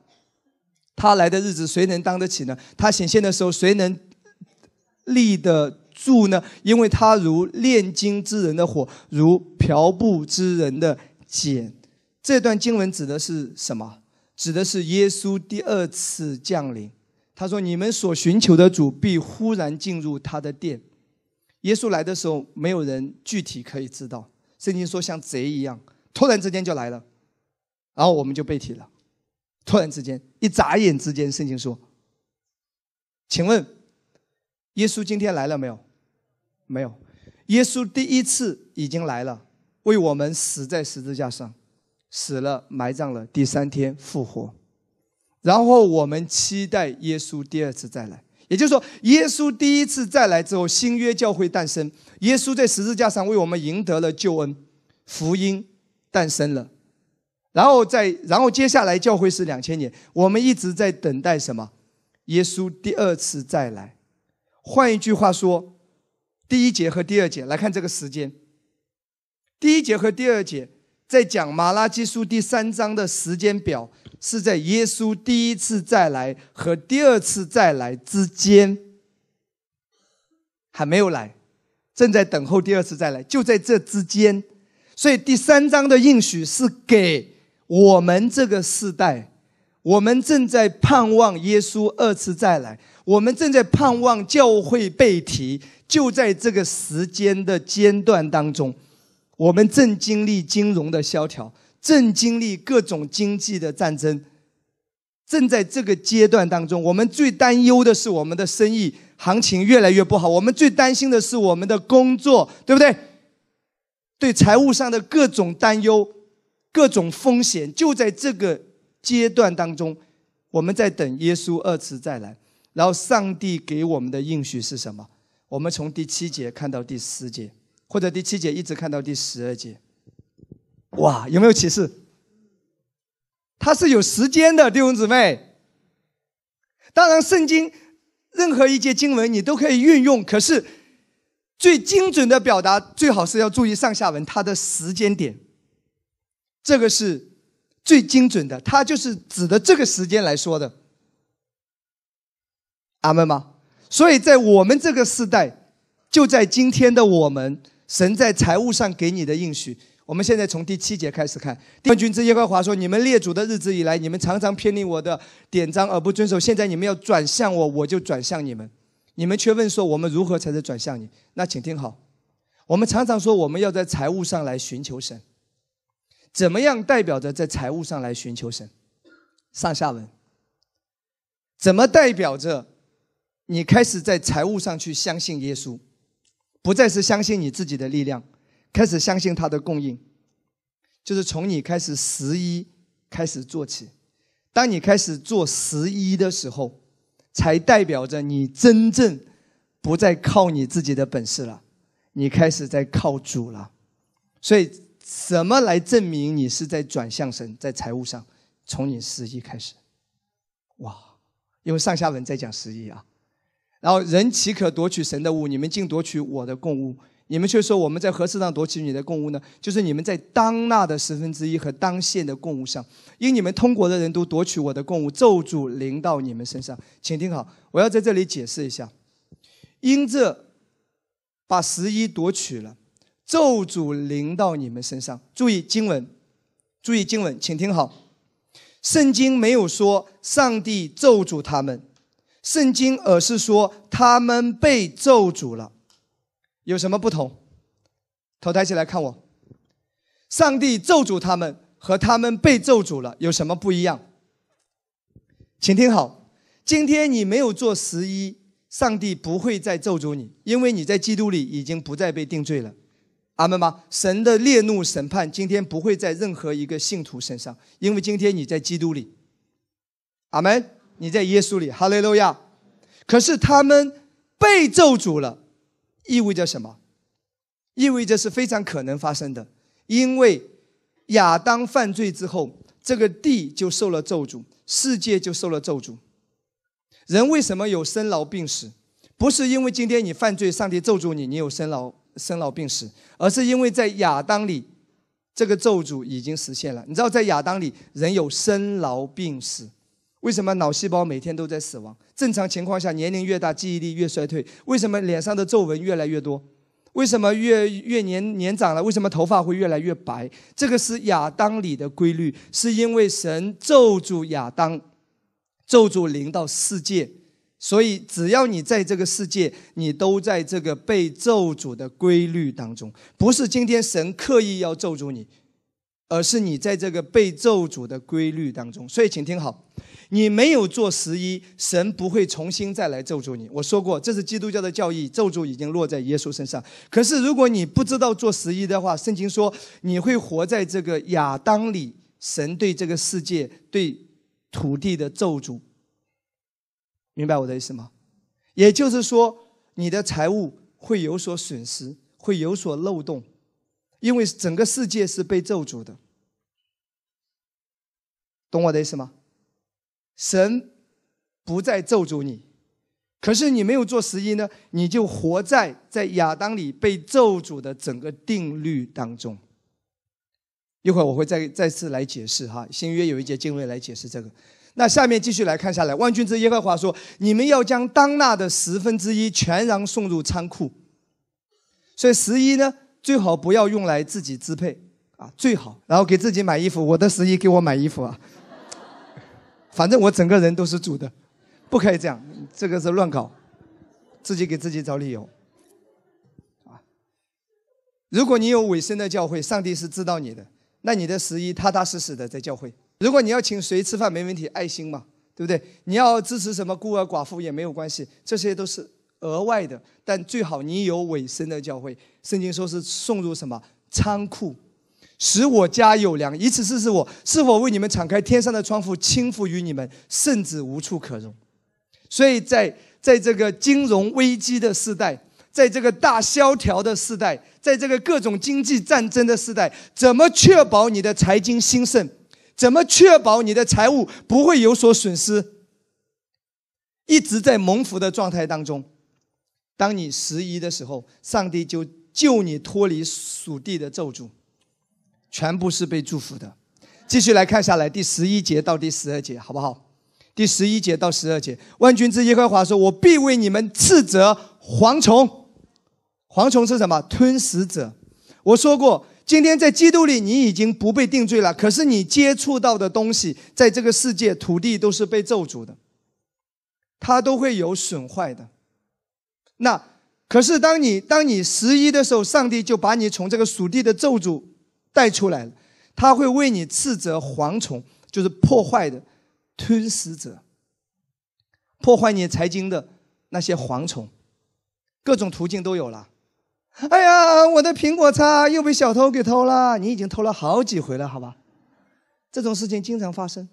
他来的日子谁能当得起呢？他显现的时候谁能立得住呢？因为他如炼金之人的火，如瓢布之人的茧。这段经文指的是什么？指的是耶稣第二次降临。他说：“你们所寻求的主必忽然进入他的殿。”耶稣来的时候，没有人具体可以知道。圣经说像贼一样，突然之间就来了，然后我们就被提了。突然之间，一眨眼之间，圣经说：“请问，耶稣今天来了没有？没有。耶稣第一次已经来了，为我们死在十字架上。”死了，埋葬了，第三天复活，然后我们期待耶稣第二次再来。也就是说，耶稣第一次再来之后，新约教会诞生，耶稣在十字架上为我们赢得了救恩，福音诞生了，然后再然后接下来教会是两千年，我们一直在等待什么？耶稣第二次再来。换一句话说，第一节和第二节来看这个时间，第一节和第二节。在讲《马拉基书》第三章的时间表，是在耶稣第一次再来和第二次再来之间，还没有来，正在等候第二次再来，就在这之间。所以第三章的应许是给我们这个时代，我们正在盼望耶稣二次再来，我们正在盼望教会被提，就在这个时间的间断当中。我们正经历金融的萧条，正经历各种经济的战争，正在这个阶段当中，我们最担忧的是我们的生意行情越来越不好，我们最担心的是我们的工作，对不对？对财务上的各种担忧、各种风险，就在这个阶段当中，我们在等耶稣二次再来。然后上帝给我们的应许是什么？我们从第七节看到第十节。或者第七节一直看到第十二节，哇，有没有启示？它是有时间的弟兄姊妹。当然，圣经任何一节经文你都可以运用，可是最精准的表达最好是要注意上下文，它的时间点，这个是最精准的，它就是指的这个时间来说的。阿门吗？所以在我们这个时代，就在今天的我们。神在财务上给你的应许，我们现在从第七节开始看。弟军之耶和华说：“你们列祖的日子以来，你们常常偏离我的典章而不遵守。现在你们要转向我，我就转向你们。你们却问说：我们如何才能转向你？那请听好，我们常常说我们要在财务上来寻求神。怎么样代表着在财务上来寻求神？上下文怎么代表着你开始在财务上去相信耶稣？”不再是相信你自己的力量，开始相信他的供应，就是从你开始十一开始做起。当你开始做十一的时候，才代表着你真正不再靠你自己的本事了，你开始在靠主了。所以，什么来证明你是在转向神？在财务上，从你十一开始，哇，因为上下文在讲十一啊。然后，人岂可夺取神的物？你们竟夺取我的供物！你们却说我们在何事上夺取你的供物呢？就是你们在当纳的十分之一和当现的供物上，因你们通国的人都夺取我的供物，咒诅临到你们身上。请听好，我要在这里解释一下：因这把十一夺取了，咒诅临到你们身上。注意经文，注意经文，请听好，圣经没有说上帝咒诅他们。圣经而是说他们被咒诅了，有什么不同？头抬起来看我，上帝咒诅他们和他们被咒诅了有什么不一样？请听好，今天你没有做十一，上帝不会再咒诅你，因为你在基督里已经不再被定罪了。阿门吗？神的烈怒审判今天不会在任何一个信徒身上，因为今天你在基督里。阿门。你在耶稣里，哈利路亚。可是他们被咒诅了，意味着什么？意味着是非常可能发生的，因为亚当犯罪之后，这个地就受了咒诅，世界就受了咒诅。人为什么有生老病死？不是因为今天你犯罪，上帝咒诅你，你有生老生老病死，而是因为在亚当里，这个咒诅已经实现了。你知道，在亚当里，人有生老病死。为什么脑细胞每天都在死亡？正常情况下，年龄越大，记忆力越衰退。为什么脸上的皱纹越来越多？为什么越越年年长了，为什么头发会越来越白？这个是亚当里的规律，是因为神咒住亚当，咒住灵到世界，所以只要你在这个世界，你都在这个被咒住的规律当中，不是今天神刻意要咒住你。而是你在这个被咒诅的规律当中，所以请听好，你没有做十一，神不会重新再来咒诅你。我说过，这是基督教的教义，咒诅已经落在耶稣身上。可是如果你不知道做十一的话，圣经说你会活在这个亚当里，神对这个世界、对土地的咒诅。明白我的意思吗？也就是说，你的财务会有所损失，会有所漏洞。因为整个世界是被咒诅的，懂我的意思吗？神不再咒诅你，可是你没有做十一呢，你就活在在亚当里被咒诅的整个定律当中。一会儿我会再再次来解释哈，新约有一节经文来解释这个。那下面继续来看下来，万军之耶和华说：“你们要将当纳的十分之一全然送入仓库。”所以十一呢？最好不要用来自己支配啊，最好，然后给自己买衣服。我的十一给我买衣服啊，反正我整个人都是主的，不可以这样，这个是乱搞，自己给自己找理由。啊，如果你有委身的教会，上帝是知道你的，那你的十一踏踏实实的在教会。如果你要请谁吃饭没问题，爱心嘛，对不对？你要支持什么孤儿寡妇也没有关系，这些都是。额外的，但最好你有尾声的教会。圣经说是送入什么仓库，使我家有粮，以此试试我是否为你们敞开天上的窗户，倾覆于你们，甚至无处可容。所以在在这个金融危机的时代，在这个大萧条的时代，在这个各种经济战争的时代，怎么确保你的财经兴盛？怎么确保你的财务不会有所损失？一直在蒙福的状态当中。当你十一的时候，上帝就救你脱离属地的咒诅，全部是被祝福的。继续来看下来，第十一节到第十二节，好不好？第十一节到十二节，万军之耶和华说：“我必为你们斥责蝗虫。蝗虫是什么？吞食者。我说过，今天在基督里你已经不被定罪了，可是你接触到的东西，在这个世界土地都是被咒诅的，它都会有损坏的。”那可是，当你当你十一的时候，上帝就把你从这个属地的咒诅带出来了。他会为你斥责蝗虫，就是破坏的、吞食者、破坏你财经的那些蝗虫，各种途径都有了。哎呀，我的苹果叉又被小偷给偷了，你已经偷了好几回了，好吧？这种事情经常发生。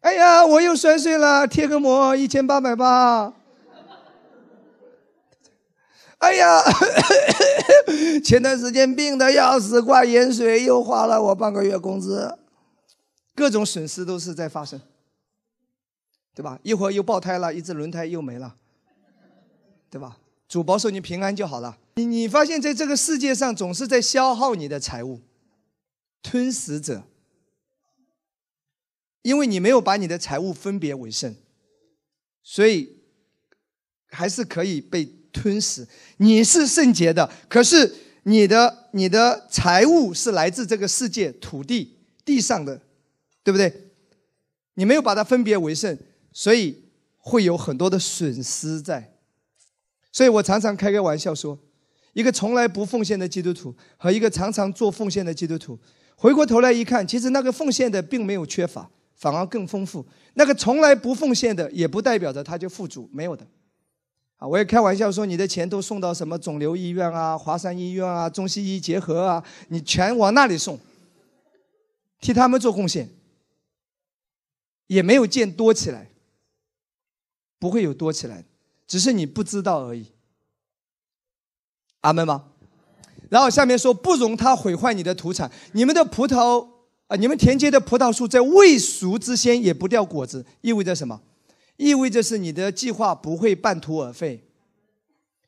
哎呀，我又摔碎了，贴个膜一千八百八。哎呀，前段时间病的要死，挂盐水又花了我半个月工资，各种损失都是在发生，对吧？一会儿又爆胎了，一只轮胎又没了，对吧？主播说你平安就好了。你你发现在这个世界上总是在消耗你的财物，吞食者，因为你没有把你的财物分别为圣，所以还是可以被。吞食，你是圣洁的，可是你的你的财物是来自这个世界土地地上的，对不对？你没有把它分别为圣，所以会有很多的损失在。所以我常常开个玩笑说，一个从来不奉献的基督徒和一个常常做奉献的基督徒，回过头来一看，其实那个奉献的并没有缺乏，反而更丰富；那个从来不奉献的，也不代表着他就富足，没有的。啊，我也开玩笑说，你的钱都送到什么肿瘤医院啊、华山医院啊、中西医结合啊，你全往那里送，替他们做贡献，也没有见多起来，不会有多起来，只是你不知道而已，阿门吗？然后下面说，不容他毁坏你的土产，你们的葡萄啊，你们田间的葡萄树在未熟之先也不掉果子，意味着什么？意味着是你的计划不会半途而废，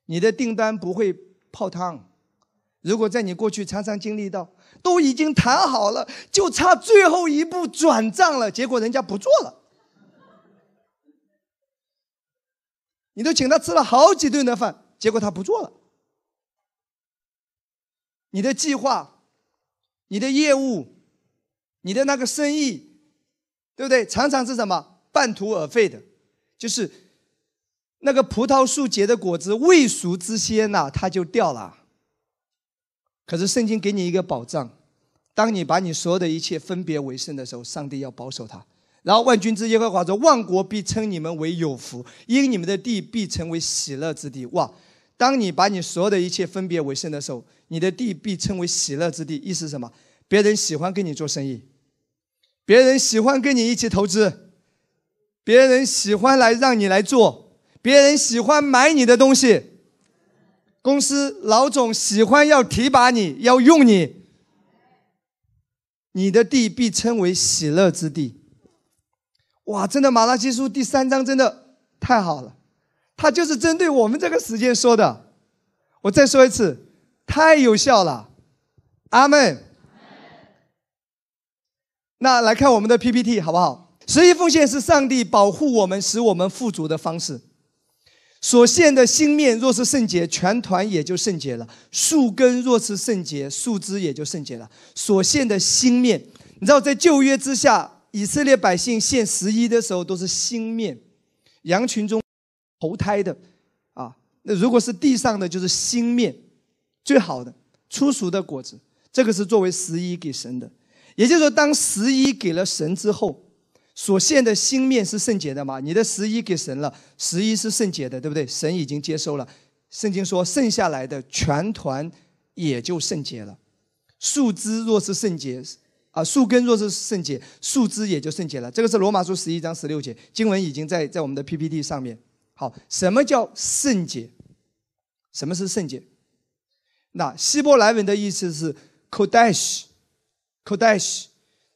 你的订单不会泡汤。如果在你过去常常经历到，都已经谈好了，就差最后一步转账了，结果人家不做了。你都请他吃了好几顿的饭，结果他不做了。你的计划、你的业务、你的那个生意，对不对？常常是什么半途而废的？就是，那个葡萄树结的果子未熟之先呐，它就掉了。可是圣经给你一个保障，当你把你所有的一切分别为圣的时候，上帝要保守它。然后万军之耶和华说：“万国必称你们为有福，因你们的地必成为喜乐之地。”哇！当你把你所有的一切分别为圣的时候，你的地必称为喜乐之地。意思什么？别人喜欢跟你做生意，别人喜欢跟你一起投资。别人喜欢来让你来做，别人喜欢买你的东西，公司老总喜欢要提拔你要用你，你的地必称为喜乐之地。哇，真的《马拉基书》第三章真的太好了，它就是针对我们这个时间说的。我再说一次，太有效了，阿门。那来看我们的 PPT 好不好？十一奉献是上帝保护我们、使我们富足的方式。所献的心面若是圣洁，全团也就圣洁了；树根若是圣洁，树枝也就圣洁了。所献的心面，你知道，在旧约之下，以色列百姓献十一的时候都是心面，羊群中投胎的，啊，那如果是地上的，就是心面，最好的、粗熟的果子，这个是作为十一给神的。也就是说，当十一给了神之后。所献的心面是圣洁的嘛？你的十一给神了，十一是圣洁的，对不对？神已经接收了。圣经说，剩下来的全团也就圣洁了。树枝若是圣洁，啊，树根若是圣洁，树枝也就圣洁了。这个是罗马书十一章十六节经文已经在在我们的 PPT 上面。好，什么叫圣洁？什么是圣洁？那希伯来文的意思是 kodesh，kodesh，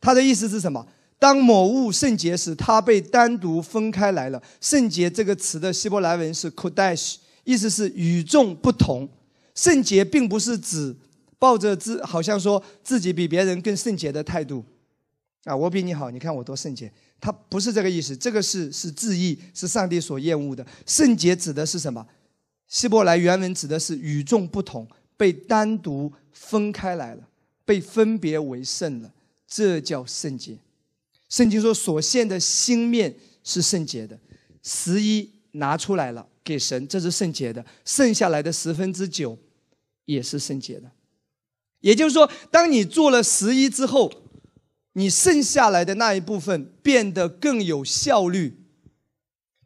它的意思是什么？当某物圣洁时，它被单独分开来了。圣洁这个词的希伯来文是 kodesh，意思是与众不同。圣洁并不是指抱着自好像说自己比别人更圣洁的态度，啊，我比你好，你看我多圣洁。它不是这个意思。这个是是自义，是上帝所厌恶的。圣洁指的是什么？希伯来原文指的是与众不同，被单独分开来了，被分别为圣了，这叫圣洁。圣经说，所献的心面是圣洁的，十一拿出来了给神，这是圣洁的，剩下来的十分之九，也是圣洁的。也就是说，当你做了十一之后，你剩下来的那一部分变得更有效率，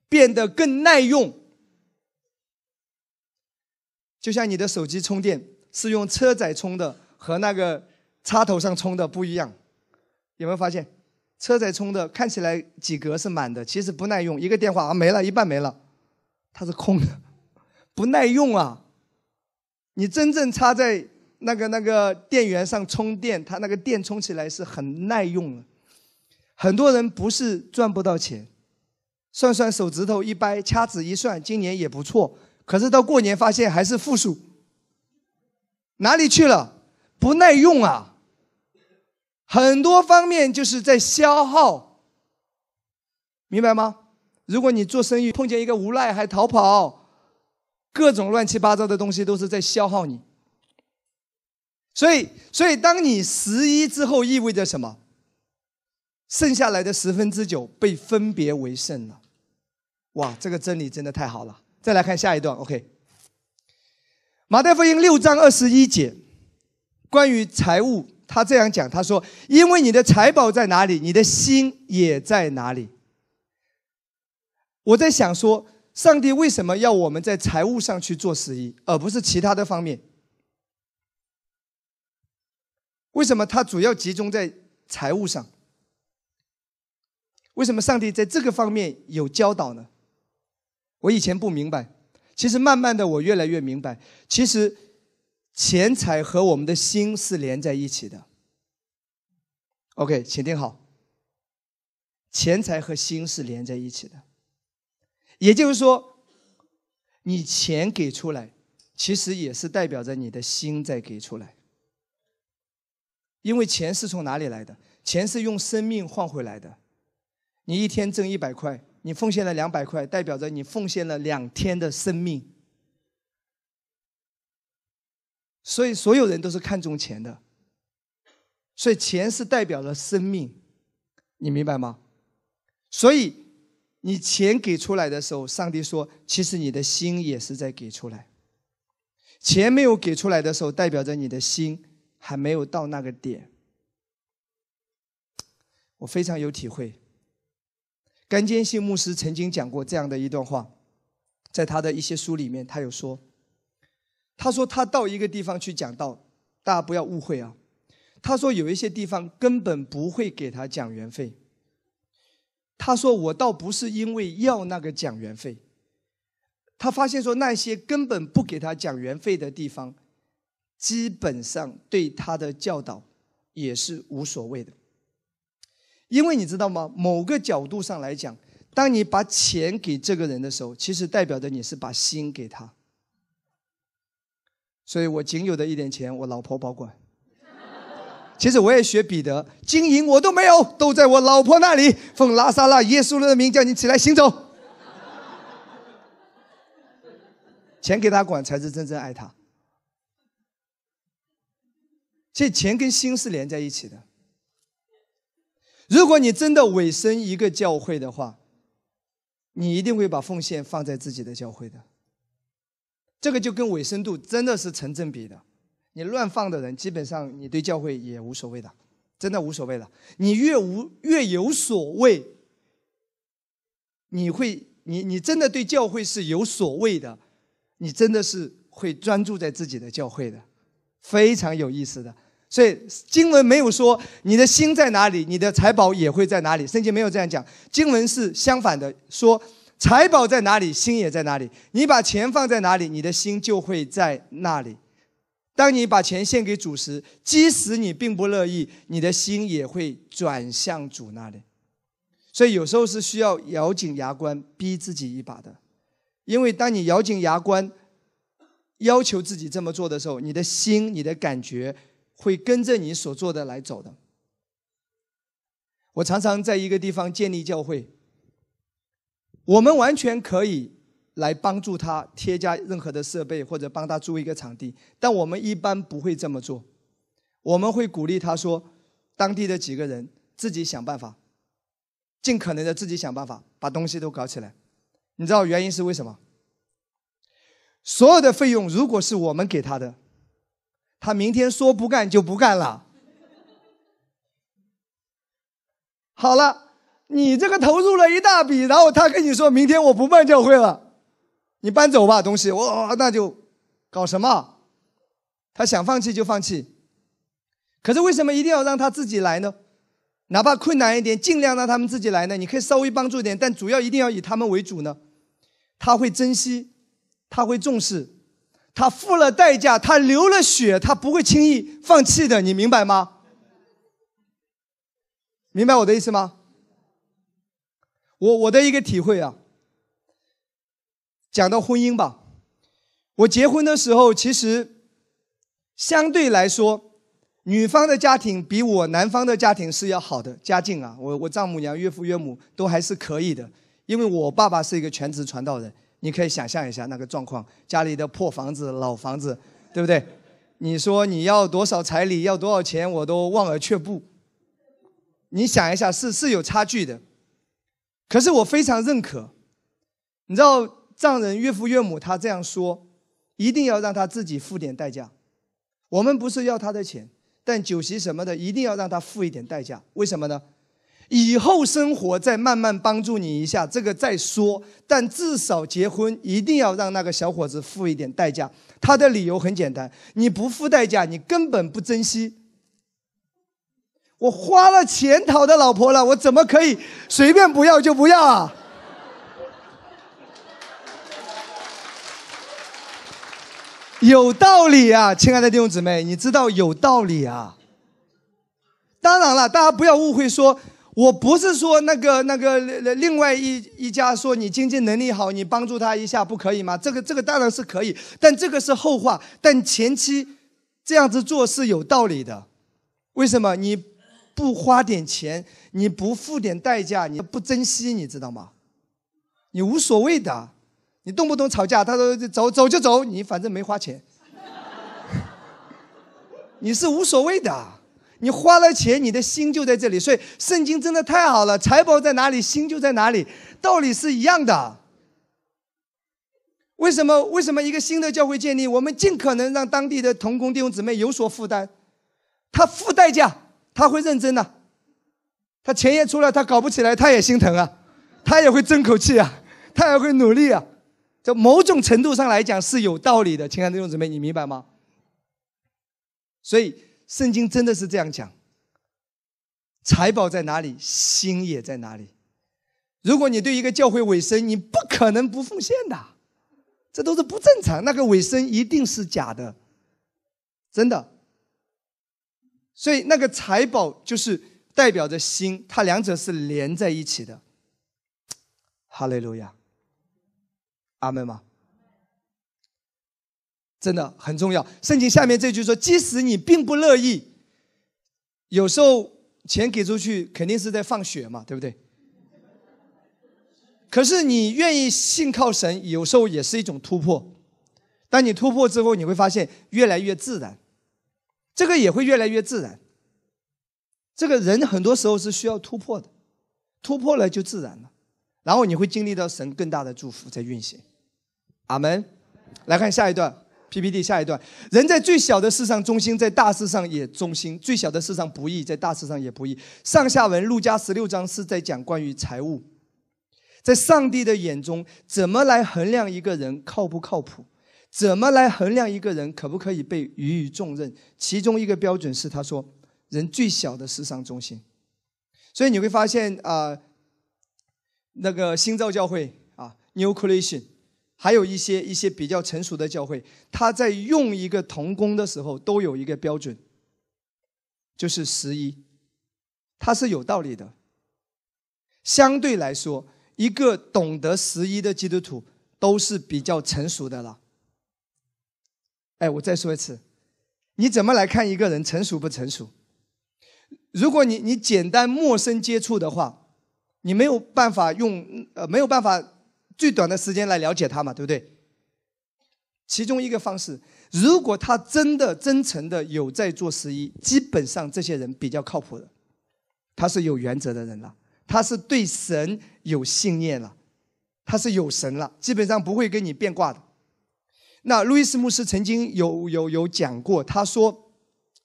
变得更耐用。就像你的手机充电是用车载充的和那个插头上充的不一样，有没有发现？车载充的看起来几格是满的，其实不耐用。一个电话啊，没了一半没了，它是空的，不耐用啊。你真正插在那个那个电源上充电，它那个电充起来是很耐用的。很多人不是赚不到钱，算算手指头一掰，掐指一算，今年也不错。可是到过年发现还是负数，哪里去了？不耐用啊。很多方面就是在消耗，明白吗？如果你做生意碰见一个无赖还逃跑，各种乱七八糟的东西都是在消耗你。所以，所以当你十一之后意味着什么？剩下来的十分之九被分别为圣了。哇，这个真理真的太好了！再来看下一段，OK，《马太福音》六章二十一节，关于财务。他这样讲，他说：“因为你的财宝在哪里，你的心也在哪里。”我在想，说上帝为什么要我们在财务上去做实益，而不是其他的方面？为什么他主要集中在财务上？为什么上帝在这个方面有教导呢？我以前不明白，其实慢慢的我越来越明白，其实。钱财和我们的心是连在一起的，OK，请听好，钱财和心是连在一起的，也就是说，你钱给出来，其实也是代表着你的心在给出来，因为钱是从哪里来的？钱是用生命换回来的，你一天挣一百块，你奉献了两百块，代表着你奉献了两天的生命。所以，所有人都是看重钱的。所以，钱是代表了生命，你明白吗？所以，你钱给出来的时候，上帝说，其实你的心也是在给出来。钱没有给出来的时候，代表着你的心还没有到那个点。我非常有体会。甘坚信牧师曾经讲过这样的一段话，在他的一些书里面，他有说。他说他到一个地方去讲道，大家不要误会啊。他说有一些地方根本不会给他讲缘费。他说我倒不是因为要那个讲缘费。他发现说那些根本不给他讲缘费的地方，基本上对他的教导也是无所谓的。因为你知道吗？某个角度上来讲，当你把钱给这个人的时候，其实代表着你是把心给他。所以我仅有的一点钱，我老婆保管。其实我也学彼得，金银我都没有，都在我老婆那里。奉拉萨那耶稣的名，叫你起来行走。钱给她管，才是真正爱她。这钱跟心是连在一起的。如果你真的委身一个教会的话，你一定会把奉献放在自己的教会的。这个就跟委身度真的是成正比的，你乱放的人，基本上你对教会也无所谓的，真的无所谓的。你越无越有所谓，你会你你真的对教会是有所谓的，你真的是会专注在自己的教会的，非常有意思的。所以经文没有说你的心在哪里，你的财宝也会在哪里，圣经没有这样讲，经文是相反的说。财宝在哪里，心也在哪里。你把钱放在哪里，你的心就会在那里。当你把钱献给主时，即使你并不乐意，你的心也会转向主那里。所以有时候是需要咬紧牙关，逼自己一把的。因为当你咬紧牙关，要求自己这么做的时候，你的心、你的感觉会跟着你所做的来走的。我常常在一个地方建立教会。我们完全可以来帮助他添加任何的设备，或者帮他租一个场地，但我们一般不会这么做。我们会鼓励他说：“当地的几个人自己想办法，尽可能的自己想办法把东西都搞起来。”你知道原因是为什么？所有的费用如果是我们给他的，他明天说不干就不干了。好了。你这个投入了一大笔，然后他跟你说明天我不办教会了，你搬走吧，东西我那就搞什么？他想放弃就放弃。可是为什么一定要让他自己来呢？哪怕困难一点，尽量让他们自己来呢？你可以稍微帮助点，但主要一定要以他们为主呢。他会珍惜，他会重视，他付了代价，他流了血，他不会轻易放弃的，你明白吗？明白我的意思吗？我我的一个体会啊，讲到婚姻吧，我结婚的时候，其实相对来说，女方的家庭比我男方的家庭是要好的家境啊。我我丈母娘、岳父岳母都还是可以的，因为我爸爸是一个全职传道人，你可以想象一下那个状况，家里的破房子、老房子，对不对？你说你要多少彩礼，要多少钱，我都望而却步。你想一下，是是有差距的。可是我非常认可，你知道丈人岳父岳母他这样说，一定要让他自己付点代价。我们不是要他的钱，但酒席什么的一定要让他付一点代价。为什么呢？以后生活再慢慢帮助你一下，这个再说。但至少结婚一定要让那个小伙子付一点代价。他的理由很简单：你不付代价，你根本不珍惜。我花了钱讨的老婆了，我怎么可以随便不要就不要啊？有道理啊，亲爱的弟兄姊妹，你知道有道理啊。当然了，大家不要误会，说我不是说那个那个另外一一家说你经济能力好，你帮助他一下不可以吗？这个这个当然是可以，但这个是后话。但前期这样子做是有道理的，为什么你？不花点钱，你不付点代价，你不珍惜，你知道吗？你无所谓的，你动不动吵架。他说走走就走，你反正没花钱，你是无所谓的。你花了钱，你的心就在这里所以圣经真的太好了，财宝在哪里，心就在哪里，道理是一样的。为什么？为什么一个新的教会建立，我们尽可能让当地的童工弟兄姊妹有所负担，他付代价。他会认真的，他钱也出来，他搞不起来，他也心疼啊，他也会争口气啊，他也会努力啊，在某种程度上来讲是有道理的，亲爱的弟兄姊妹，你明白吗？所以圣经真的是这样讲，财宝在哪里，心也在哪里。如果你对一个教会委身，你不可能不奉献的，这都是不正常，那个委身一定是假的，真的。所以那个财宝就是代表着心，它两者是连在一起的。哈利路亚，阿门吗？真的很重要。圣经下面这句说：“即使你并不乐意，有时候钱给出去肯定是在放血嘛，对不对？”可是你愿意信靠神，有时候也是一种突破。当你突破之后，你会发现越来越自然。这个也会越来越自然。这个人很多时候是需要突破的，突破了就自然了，然后你会经历到神更大的祝福在运行。阿门。来看下一段 PPT，下一段，人在最小的事上忠心，在大事上也忠心；最小的事上不易，在大事上也不易。上下文，路加十六章是在讲关于财务，在上帝的眼中，怎么来衡量一个人靠不靠谱？怎么来衡量一个人可不可以被予以重任？其中一个标准是，他说：“人最小的时尚中心。”所以你会发现啊，那个新造教会啊 （New Creation），还有一些一些比较成熟的教会，他在用一个童工的时候都有一个标准，就是十一，它是有道理的。相对来说，一个懂得十一的基督徒都是比较成熟的了。哎，我再说一次，你怎么来看一个人成熟不成熟？如果你你简单陌生接触的话，你没有办法用呃没有办法最短的时间来了解他嘛，对不对？其中一个方式，如果他真的真诚的有在做十一，基本上这些人比较靠谱的，他是有原则的人了，他是对神有信念了，他是有神了，基本上不会跟你变卦的。那路易斯牧师曾经有有有讲过，他说，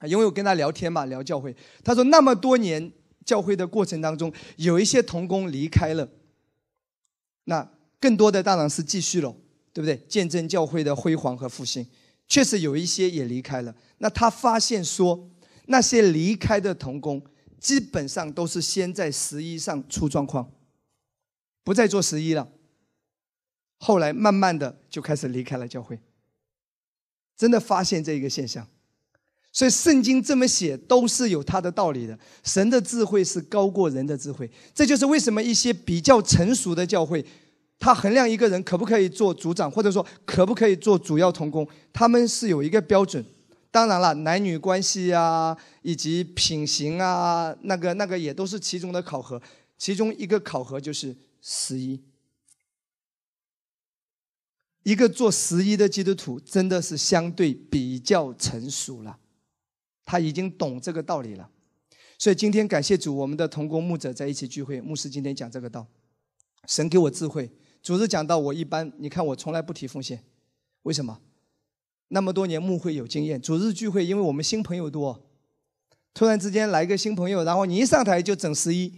因为我跟他聊天嘛，聊教会，他说那么多年教会的过程当中，有一些童工离开了，那更多的当然是继续了，对不对？见证教会的辉煌和复兴，确实有一些也离开了。那他发现说，那些离开的童工，基本上都是先在十一上出状况，不再做十一了，后来慢慢的就开始离开了教会。真的发现这一个现象，所以圣经这么写都是有它的道理的。神的智慧是高过人的智慧，这就是为什么一些比较成熟的教会，他衡量一个人可不可以做组长，或者说可不可以做主要同工，他们是有一个标准。当然了，男女关系啊，以及品行啊，那个那个也都是其中的考核。其中一个考核就是十一。一个做十一的基督徒真的是相对比较成熟了，他已经懂这个道理了。所以今天感谢主，我们的同工牧者在一起聚会，牧师今天讲这个道，神给我智慧。主日讲道我一般，你看我从来不提奉献，为什么？那么多年牧会有经验，主日聚会因为我们新朋友多，突然之间来一个新朋友，然后你一上台就整十一，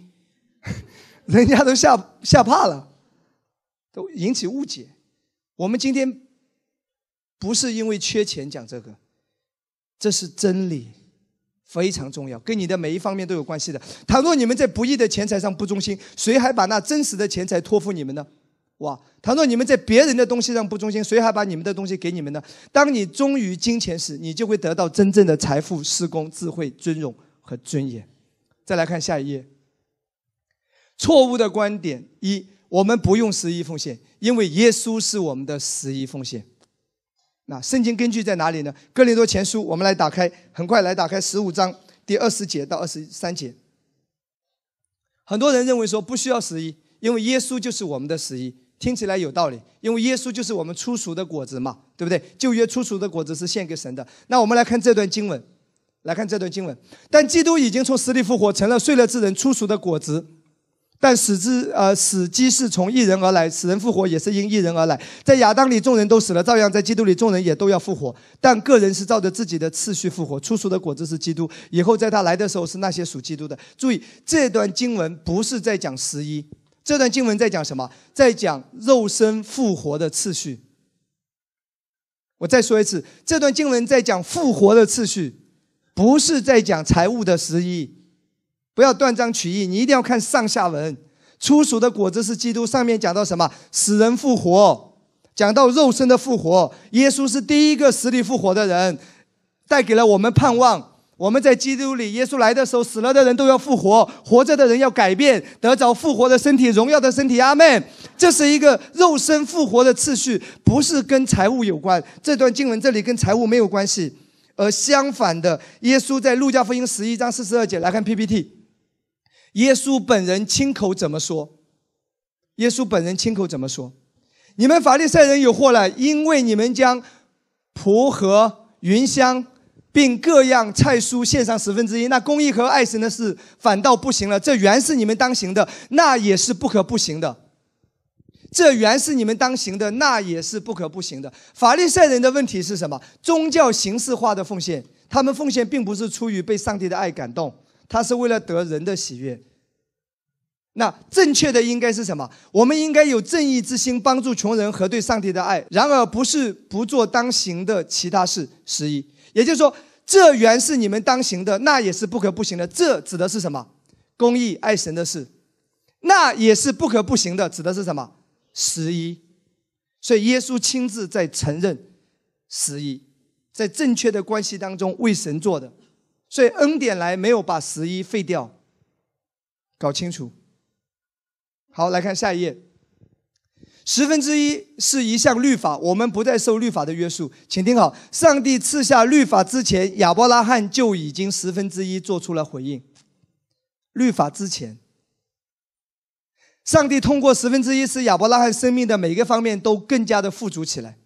人家都吓吓怕了，都引起误解。我们今天不是因为缺钱讲这个，这是真理，非常重要，跟你的每一方面都有关系的。倘若你们在不义的钱财上不忠心，谁还把那真实的钱财托付你们呢？哇！倘若你们在别人的东西上不忠心，谁还把你们的东西给你们呢？当你忠于金钱时，你就会得到真正的财富、施工、智慧、尊荣和尊严。再来看下一页，错误的观点一。我们不用十一奉献，因为耶稣是我们的十一奉献。那圣经根据在哪里呢？哥林多前书，我们来打开，很快来打开十五章第二十节到二十三节。很多人认为说不需要十一，因为耶稣就是我们的十一，听起来有道理，因为耶稣就是我们初熟的果子嘛，对不对？旧约初熟的果子是献给神的。那我们来看这段经文，来看这段经文。但基督已经从死里复活，成了睡了之人初熟的果子。但使之呃死机是从一人而来，死人复活也是因一人而来。在亚当里众人都死了，照样在基督里众人也都要复活。但个人是照着自己的次序复活。出熟的果子是基督，以后在他来的时候是那些属基督的。注意这段经文不是在讲十一，这段经文在讲什么？在讲肉身复活的次序。我再说一次，这段经文在讲复活的次序，不是在讲财务的十一。不要断章取义，你一定要看上下文。初熟的果子是基督，上面讲到什么？死人复活，讲到肉身的复活。耶稣是第一个死里复活的人，带给了我们盼望。我们在基督里，耶稣来的时候，死了的人都要复活，活着的人要改变，得着复活的身体、荣耀的身体。阿门。这是一个肉身复活的次序，不是跟财务有关。这段经文这里跟财务没有关系，而相反的，耶稣在路加福音十一章四十二节来看 PPT。耶稣本人亲口怎么说？耶稣本人亲口怎么说？你们法利赛人有祸了，因为你们将蒲和云香，并各样菜蔬献上十分之一，那公义和爱神的事反倒不行了。这原是你们当行的，那也是不可不行的。这原是你们当行的，那也是不可不行的。法利赛人的问题是什么？宗教形式化的奉献，他们奉献并不是出于被上帝的爱感动。他是为了得人的喜悦。那正确的应该是什么？我们应该有正义之心，帮助穷人和对上帝的爱。然而，不是不做当行的其他事。十一，也就是说，这原是你们当行的，那也是不可不行的。这指的是什么？公益、爱神的事，那也是不可不行的。指的是什么？十一。所以，耶稣亲自在承认十一，在正确的关系当中为神做的。所以，恩典来没有把十一废掉，搞清楚。好，来看下一页。十分之一是一项律法，我们不再受律法的约束。请听好，上帝赐下律法之前，亚伯拉罕就已经十分之一做出了回应。律法之前，上帝通过十分之一，使亚伯拉罕生命的每个方面都更加的富足起来。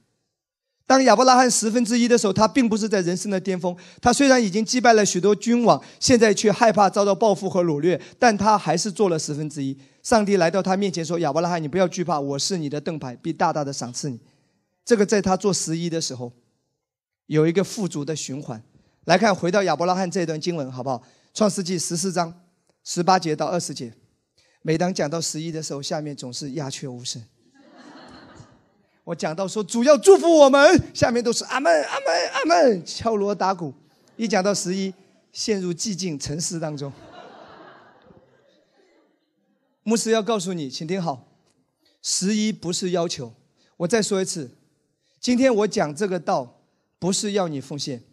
当亚伯拉罕十分之一的时候，他并不是在人生的巅峰。他虽然已经击败了许多君王，现在却害怕遭到报复和掳掠，但他还是做了十分之一。上帝来到他面前说：“亚伯拉罕，你不要惧怕，我是你的盾牌，必大大的赏赐你。”这个在他做十一的时候，有一个富足的循环。来看，回到亚伯拉罕这段经文，好不好？创世纪十四章十八节到二十节。每当讲到十一的时候，下面总是鸦雀无声。我讲到说，主要祝福我们，下面都是阿门阿门阿门，敲锣打鼓。一讲到十一，陷入寂静沉思当中。牧师要告诉你，请听好：十一不是要求。我再说一次，今天我讲这个道，不是要你奉献。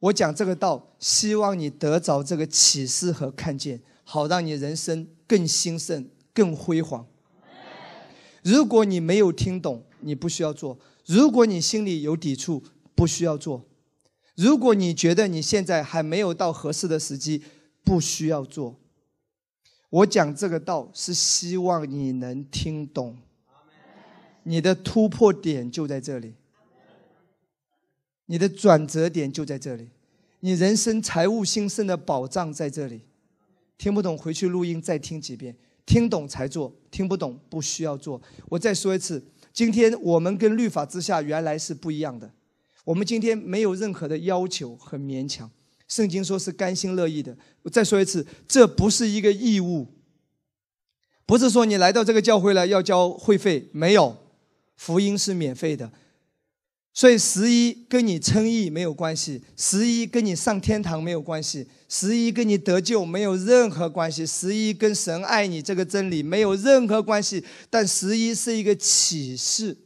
我讲这个道，希望你得着这个启示和看见，好让你人生更兴盛、更辉煌。如果你没有听懂，你不需要做；如果你心里有抵触，不需要做；如果你觉得你现在还没有到合适的时机，不需要做。我讲这个道是希望你能听懂，你的突破点就在这里，你的转折点就在这里，你人生财务兴盛的保障在这里。听不懂，回去录音再听几遍。听懂才做，听不懂不需要做。我再说一次，今天我们跟律法之下原来是不一样的。我们今天没有任何的要求和勉强。圣经说是甘心乐意的。我再说一次，这不是一个义务，不是说你来到这个教会了要交会费，没有，福音是免费的。所以十一跟你称义没有关系，十一跟你上天堂没有关系，十一跟你得救没有任何关系，十一跟神爱你这个真理没有任何关系。但十一是一个启示，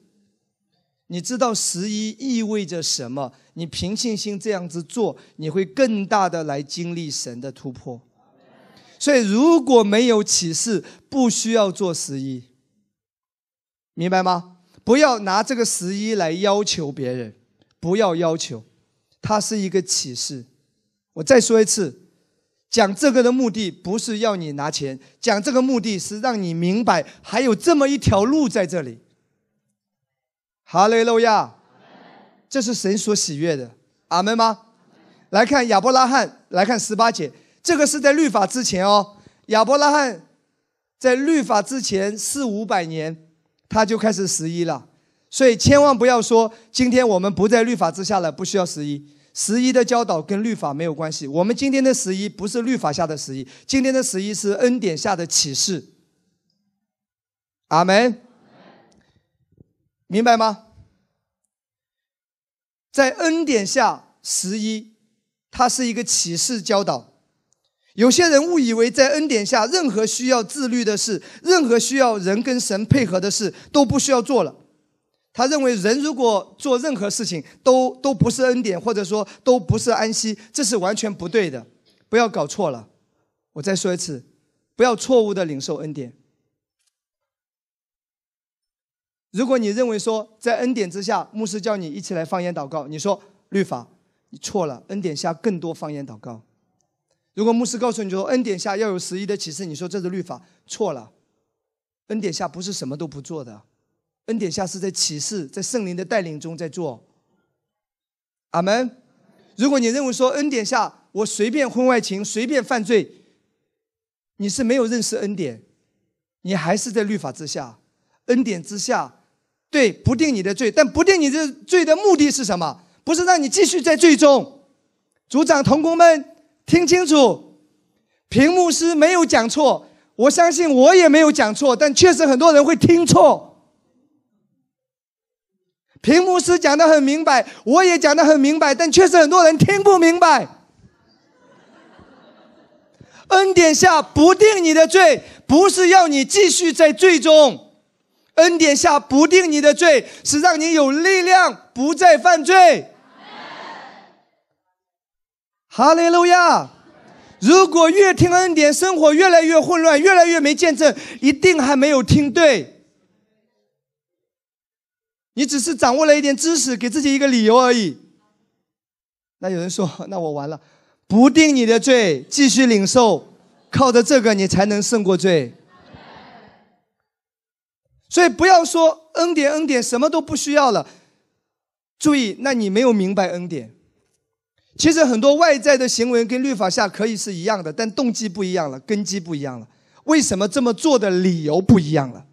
你知道十一意味着什么？你凭信心这样子做，你会更大的来经历神的突破。所以如果没有启示，不需要做十一，明白吗？不要拿这个十一来要求别人，不要要求，它是一个启示。我再说一次，讲这个的目的不是要你拿钱，讲这个目的是让你明白还有这么一条路在这里。哈雷路亚，这是神所喜悦的，阿门吗？来看亚伯拉罕，来看十八节，这个是在律法之前哦。亚伯拉罕在律法之前四五百年。他就开始十一了，所以千万不要说今天我们不在律法之下了，不需要十一。十一的教导跟律法没有关系，我们今天的十一不是律法下的十一，今天的十一是恩典下的启示。阿门，明白吗？在恩典下十一，它是一个启示教导。有些人误以为在恩典下，任何需要自律的事，任何需要人跟神配合的事都不需要做了。他认为人如果做任何事情都都不是恩典，或者说都不是安息，这是完全不对的。不要搞错了。我再说一次，不要错误的领受恩典。如果你认为说在恩典之下，牧师叫你一起来方言祷告，你说律法，你错了。恩典下更多方言祷告。如果牧师告诉你说“恩典下要有十一的启示”，你说这是律法错了？恩典下不是什么都不做的，恩典下是在启示，在圣灵的带领中在做。阿门。如果你认为说“恩典下我随便婚外情，随便犯罪”，你是没有认识恩典，你还是在律法之下。恩典之下，对，不定你的罪，但不定你的罪的目的是什么？不是让你继续在罪中。组长、同工们。听清楚，屏幕师没有讲错，我相信我也没有讲错，但确实很多人会听错。屏幕师讲的很明白，我也讲的很明白，但确实很多人听不明白。恩典下不定你的罪，不是要你继续在罪中；恩典下不定你的罪，是让你有力量不再犯罪。哈利路亚！如果越听恩典，生活越来越混乱，越来越没见证，一定还没有听对。你只是掌握了一点知识，给自己一个理由而已。那有人说：“ 那我完了，不定你的罪，继续领受，靠着这个你才能胜过罪。”所以不要说恩典，恩典什么都不需要了。注意，那你没有明白恩典。其实很多外在的行为跟律法下可以是一样的，但动机不一样了，根基不一样了。为什么这么做的理由不一样了？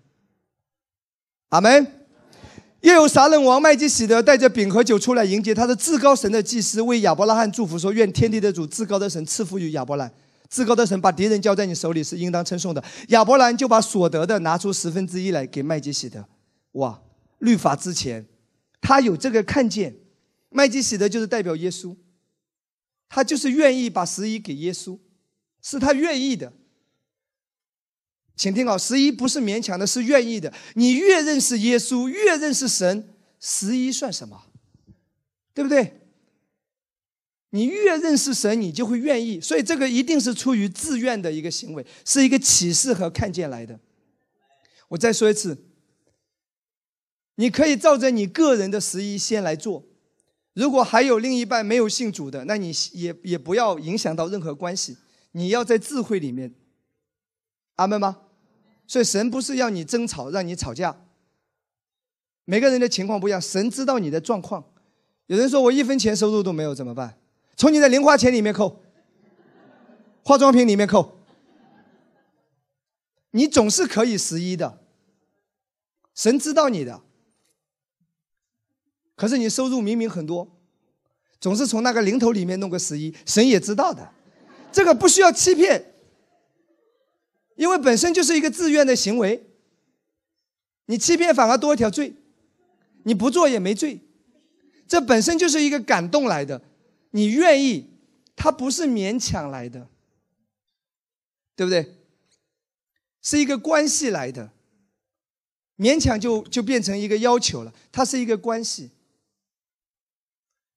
阿门。又有撒冷王麦基喜德带着饼和酒出来迎接，他的至高神的祭司，为亚伯拉罕祝福说：“愿天地的主、至高的神赐福于亚伯兰。至高的神把敌人交在你手里是应当称颂的。”亚伯兰就把所得的拿出十分之一来给麦基喜德。哇！律法之前，他有这个看见，麦基喜德就是代表耶稣。他就是愿意把十一给耶稣，是他愿意的。请听好，十一不是勉强的，是愿意的。你越认识耶稣，越认识神，十一算什么？对不对？你越认识神，你就会愿意。所以这个一定是出于自愿的一个行为，是一个启示和看见来的。我再说一次，你可以照着你个人的十一先来做。如果还有另一半没有信主的，那你也也不要影响到任何关系。你要在智慧里面。阿门吗？所以神不是要你争吵，让你吵架。每个人的情况不一样，神知道你的状况。有人说我一分钱收入都没有怎么办？从你的零花钱里面扣，化妆品里面扣，你总是可以十一的。神知道你的。可是你收入明明很多，总是从那个零头里面弄个十一，神也知道的。这个不需要欺骗，因为本身就是一个自愿的行为。你欺骗反而多一条罪，你不做也没罪。这本身就是一个感动来的，你愿意，他不是勉强来的，对不对？是一个关系来的，勉强就就变成一个要求了，它是一个关系。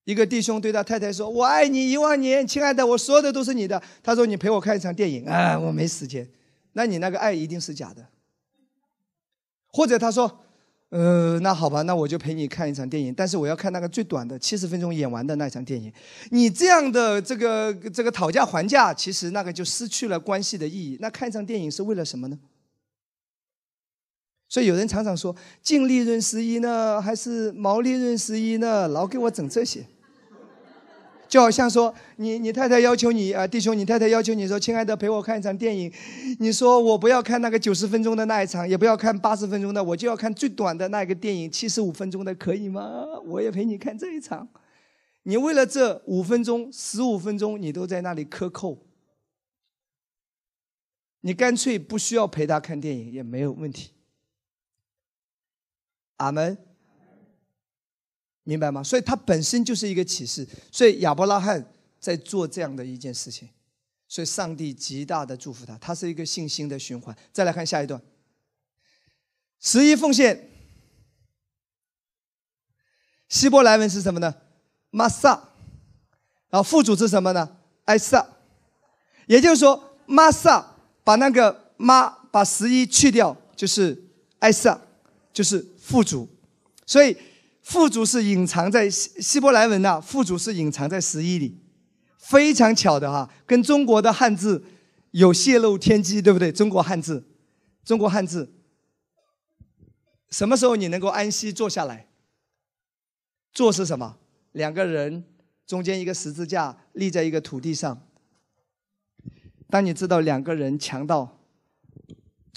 一个弟兄对他太太说：“我爱你一万年，亲爱的，我所有的都是你的。”他说：“你陪我看一场电影啊，我没时间。”那你那个爱一定是假的。或者他说：“呃，那好吧，那我就陪你看一场电影，但是我要看那个最短的七十分钟演完的那场电影。”你这样的这个这个讨价还价，其实那个就失去了关系的意义。那看一场电影是为了什么呢？所以有人常常说：净利润十一呢，还是毛利润十一呢？老给我整这些。就好像说，你你太太要求你啊，弟兄，你太太要求你说，亲爱的，陪我看一场电影。你说我不要看那个九十分钟的那一场，也不要看八十分钟的，我就要看最短的那个电影，七十五分钟的，可以吗？我也陪你看这一场。你为了这五分钟、十五分钟，你都在那里克扣。你干脆不需要陪他看电影也没有问题。阿门。明白吗？所以它本身就是一个启示。所以亚伯拉罕在做这样的一件事情，所以上帝极大的祝福他。他是一个信心的循环。再来看下一段，十一奉献，希伯来文是什么呢？玛撒，然后副主是什么呢？埃萨，也就是说，玛撒把那个妈把十一去掉，就是埃萨，就是副主，所以。富足是隐藏在希希伯来文呐，富足是隐藏在十一里，非常巧的哈，跟中国的汉字有泄露天机，对不对？中国汉字，中国汉字，什么时候你能够安息坐下来？坐是什么？两个人中间一个十字架立在一个土地上。当你知道两个人强盗。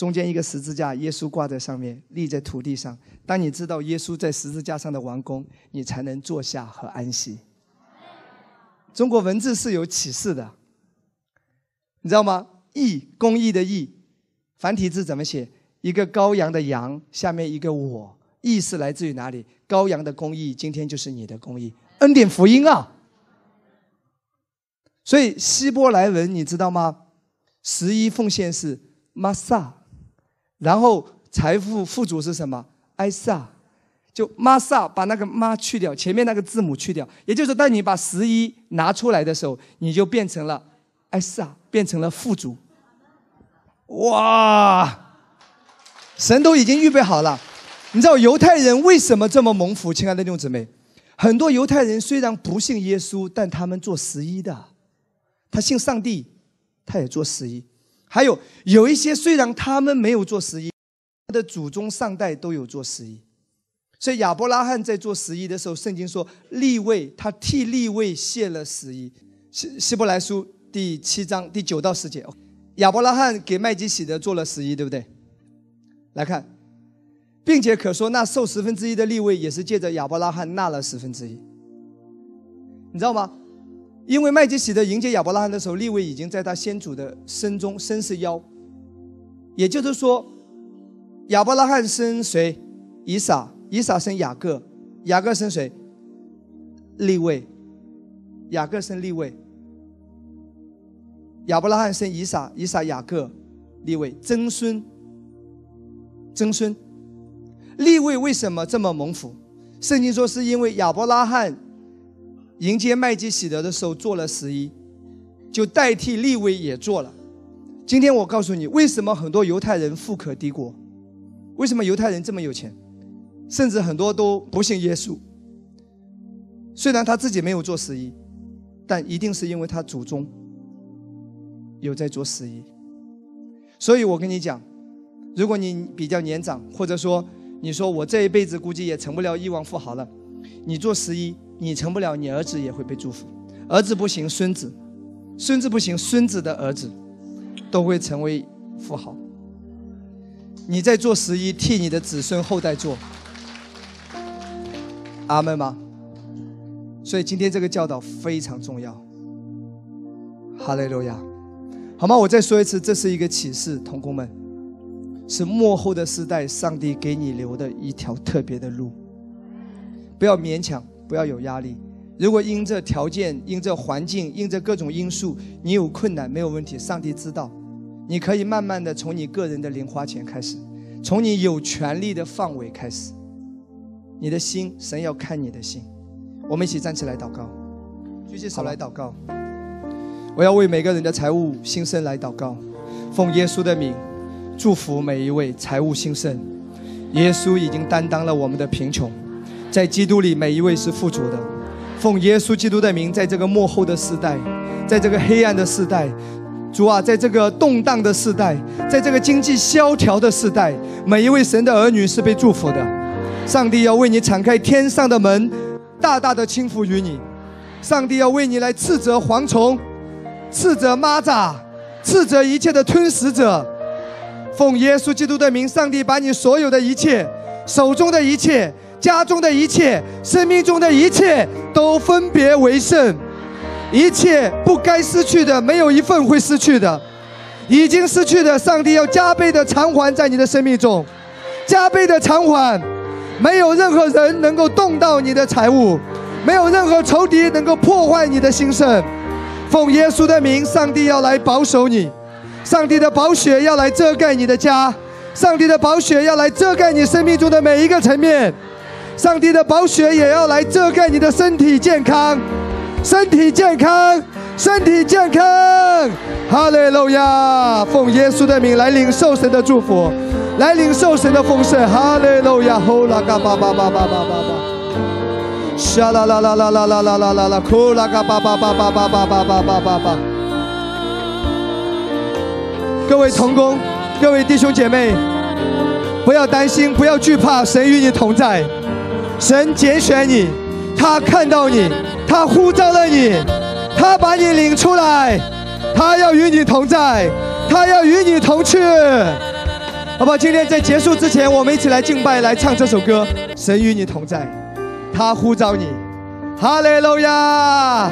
中间一个十字架，耶稣挂在上面，立在土地上。当你知道耶稣在十字架上的完工，你才能坐下和安息。中国文字是有启示的，你知道吗？义，公益的义，繁体字怎么写？一个羔羊的羊，下面一个我，义是来自于哪里？羔羊的公益，今天就是你的公益，恩典福音啊！所以希伯来文你知道吗？十一奉献是 masa。然后财富富足是什么？艾萨，就玛萨，把那个 m 去掉，前面那个字母去掉，也就是当你把十一拿出来的时候，你就变成了艾萨，变成了富足。哇！神都已经预备好了。你知道犹太人为什么这么猛福？亲爱的弟兄姊妹，很多犹太人虽然不信耶稣，但他们做十一的，他信上帝，他也做十一。还有有一些虽然他们没有做十一，他的祖宗上代都有做十一，所以亚伯拉罕在做十一的时候，圣经说立位，他替立位献了十一，希希伯来书第七章第九到十节，亚伯拉罕给麦基喜德做了十一，对不对？来看，并且可说那受十分之一的立位，也是借着亚伯拉罕纳了十分之一，你知道吗？因为麦基喜德迎接亚伯拉罕的时候，利位已经在他先祖的身中身是腰，也就是说，亚伯拉罕生谁？以撒，以撒生雅各，雅各生谁？利位，雅各生利位，亚伯拉罕生以撒，以撒雅各，利位曾孙，曾孙，利位为什么这么猛虎？圣经说是因为亚伯拉罕。迎接麦基喜德的时候做了十一，就代替立位也做了。今天我告诉你，为什么很多犹太人富可敌国？为什么犹太人这么有钱？甚至很多都不信耶稣。虽然他自己没有做十一，但一定是因为他祖宗有在做十一。所以我跟你讲，如果你比较年长，或者说你说我这一辈子估计也成不了亿万富豪了，你做十一。你成不了，你儿子也会被祝福；儿子不行，孙子；孙子不行，孙子的儿子，都会成为富豪。你在做十一，替你的子孙后代做。阿门吗？所以今天这个教导非常重要。哈雷路亚，好吗？我再说一次，这是一个启示，童工们，是幕后的时代，上帝给你留的一条特别的路。不要勉强。不要有压力。如果因这条件、因这环境、因这各种因素，你有困难没有问题，上帝知道。你可以慢慢的从你个人的零花钱开始，从你有权利的范围开始。你的心，神要看你的心。我们一起站起来祷告，举起手来祷告。我要为每个人的财务兴盛来祷告，奉耶稣的名祝福每一位财务兴盛。耶稣已经担当了我们的贫穷。在基督里，每一位是富足的。奉耶稣基督的名，在这个幕后的世代，在这个黑暗的世代，主啊，在这个动荡的世代，在这个经济萧条的世代，每一位神的儿女是被祝福的。上帝要为你敞开天上的门，大大的倾覆于你。上帝要为你来斥责蝗虫，斥责蚂蚱，斥责一切的吞食者。奉耶稣基督的名，上帝把你所有的一切，手中的一切。家中的一切，生命中的一切，都分别为圣。一切不该失去的，没有一份会失去的；已经失去的，上帝要加倍的偿还在你的生命中，加倍的偿还。没有任何人能够动到你的财物，没有任何仇敌能够破坏你的心圣。奉耶稣的名，上帝要来保守你，上帝的宝血要来遮盖你的家，上帝的宝血要来遮盖你生命中的每一个层面。上帝的保血也要来遮盖你的身体健康，身体健康，身体健康。哈利路亚！奉耶稣的名来领受神的祝福，来领受神的丰盛。哈利路亚！呼啦嘎巴巴巴巴巴巴巴！沙啦啦啦啦啦啦啦啦啦！哭啦嘎巴巴巴巴巴巴巴巴！各位同工，各位弟兄姐妹，不要担心，不要惧怕，神与你同在。神拣选你，他看到你，他呼召了你，他把你领出来，他要与你同在，他要与你同去，好不好？今天在结束之前，我们一起来敬拜，来唱这首歌。神与你同在，他呼召你，哈利路亚。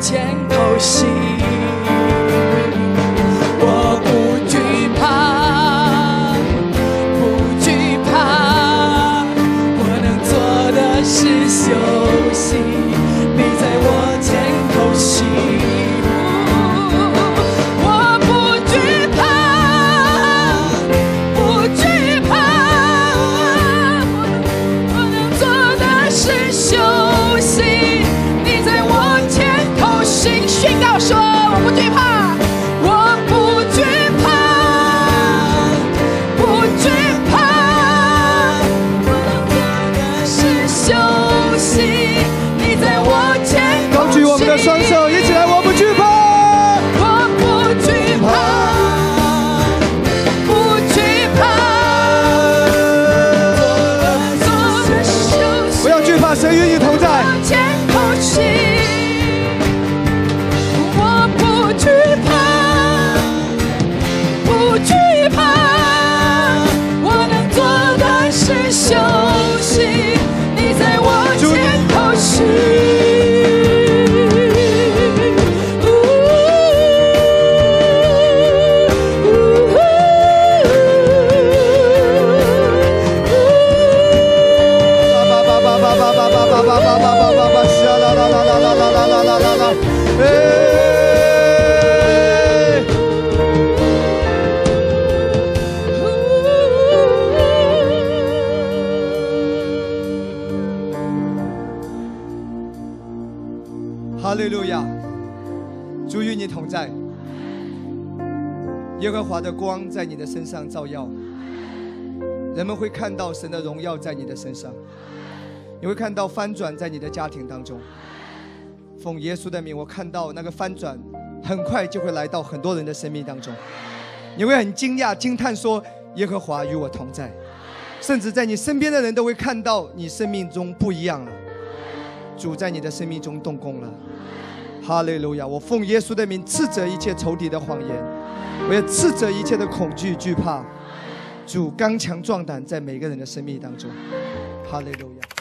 肩头息。你的身上照耀，人们会看到神的荣耀在你的身上，你会看到翻转在你的家庭当中。奉耶稣的名，我看到那个翻转很快就会来到很多人的生命当中。你会很惊讶、惊叹说：“耶和华与我同在。”甚至在你身边的人都会看到你生命中不一样了。主在你的生命中动工了。哈利路亚！我奉耶稣的名斥责一切仇敌的谎言。我要斥责一切的恐惧惧怕，主刚强壮胆，在每个人的生命当中。哈利路亚。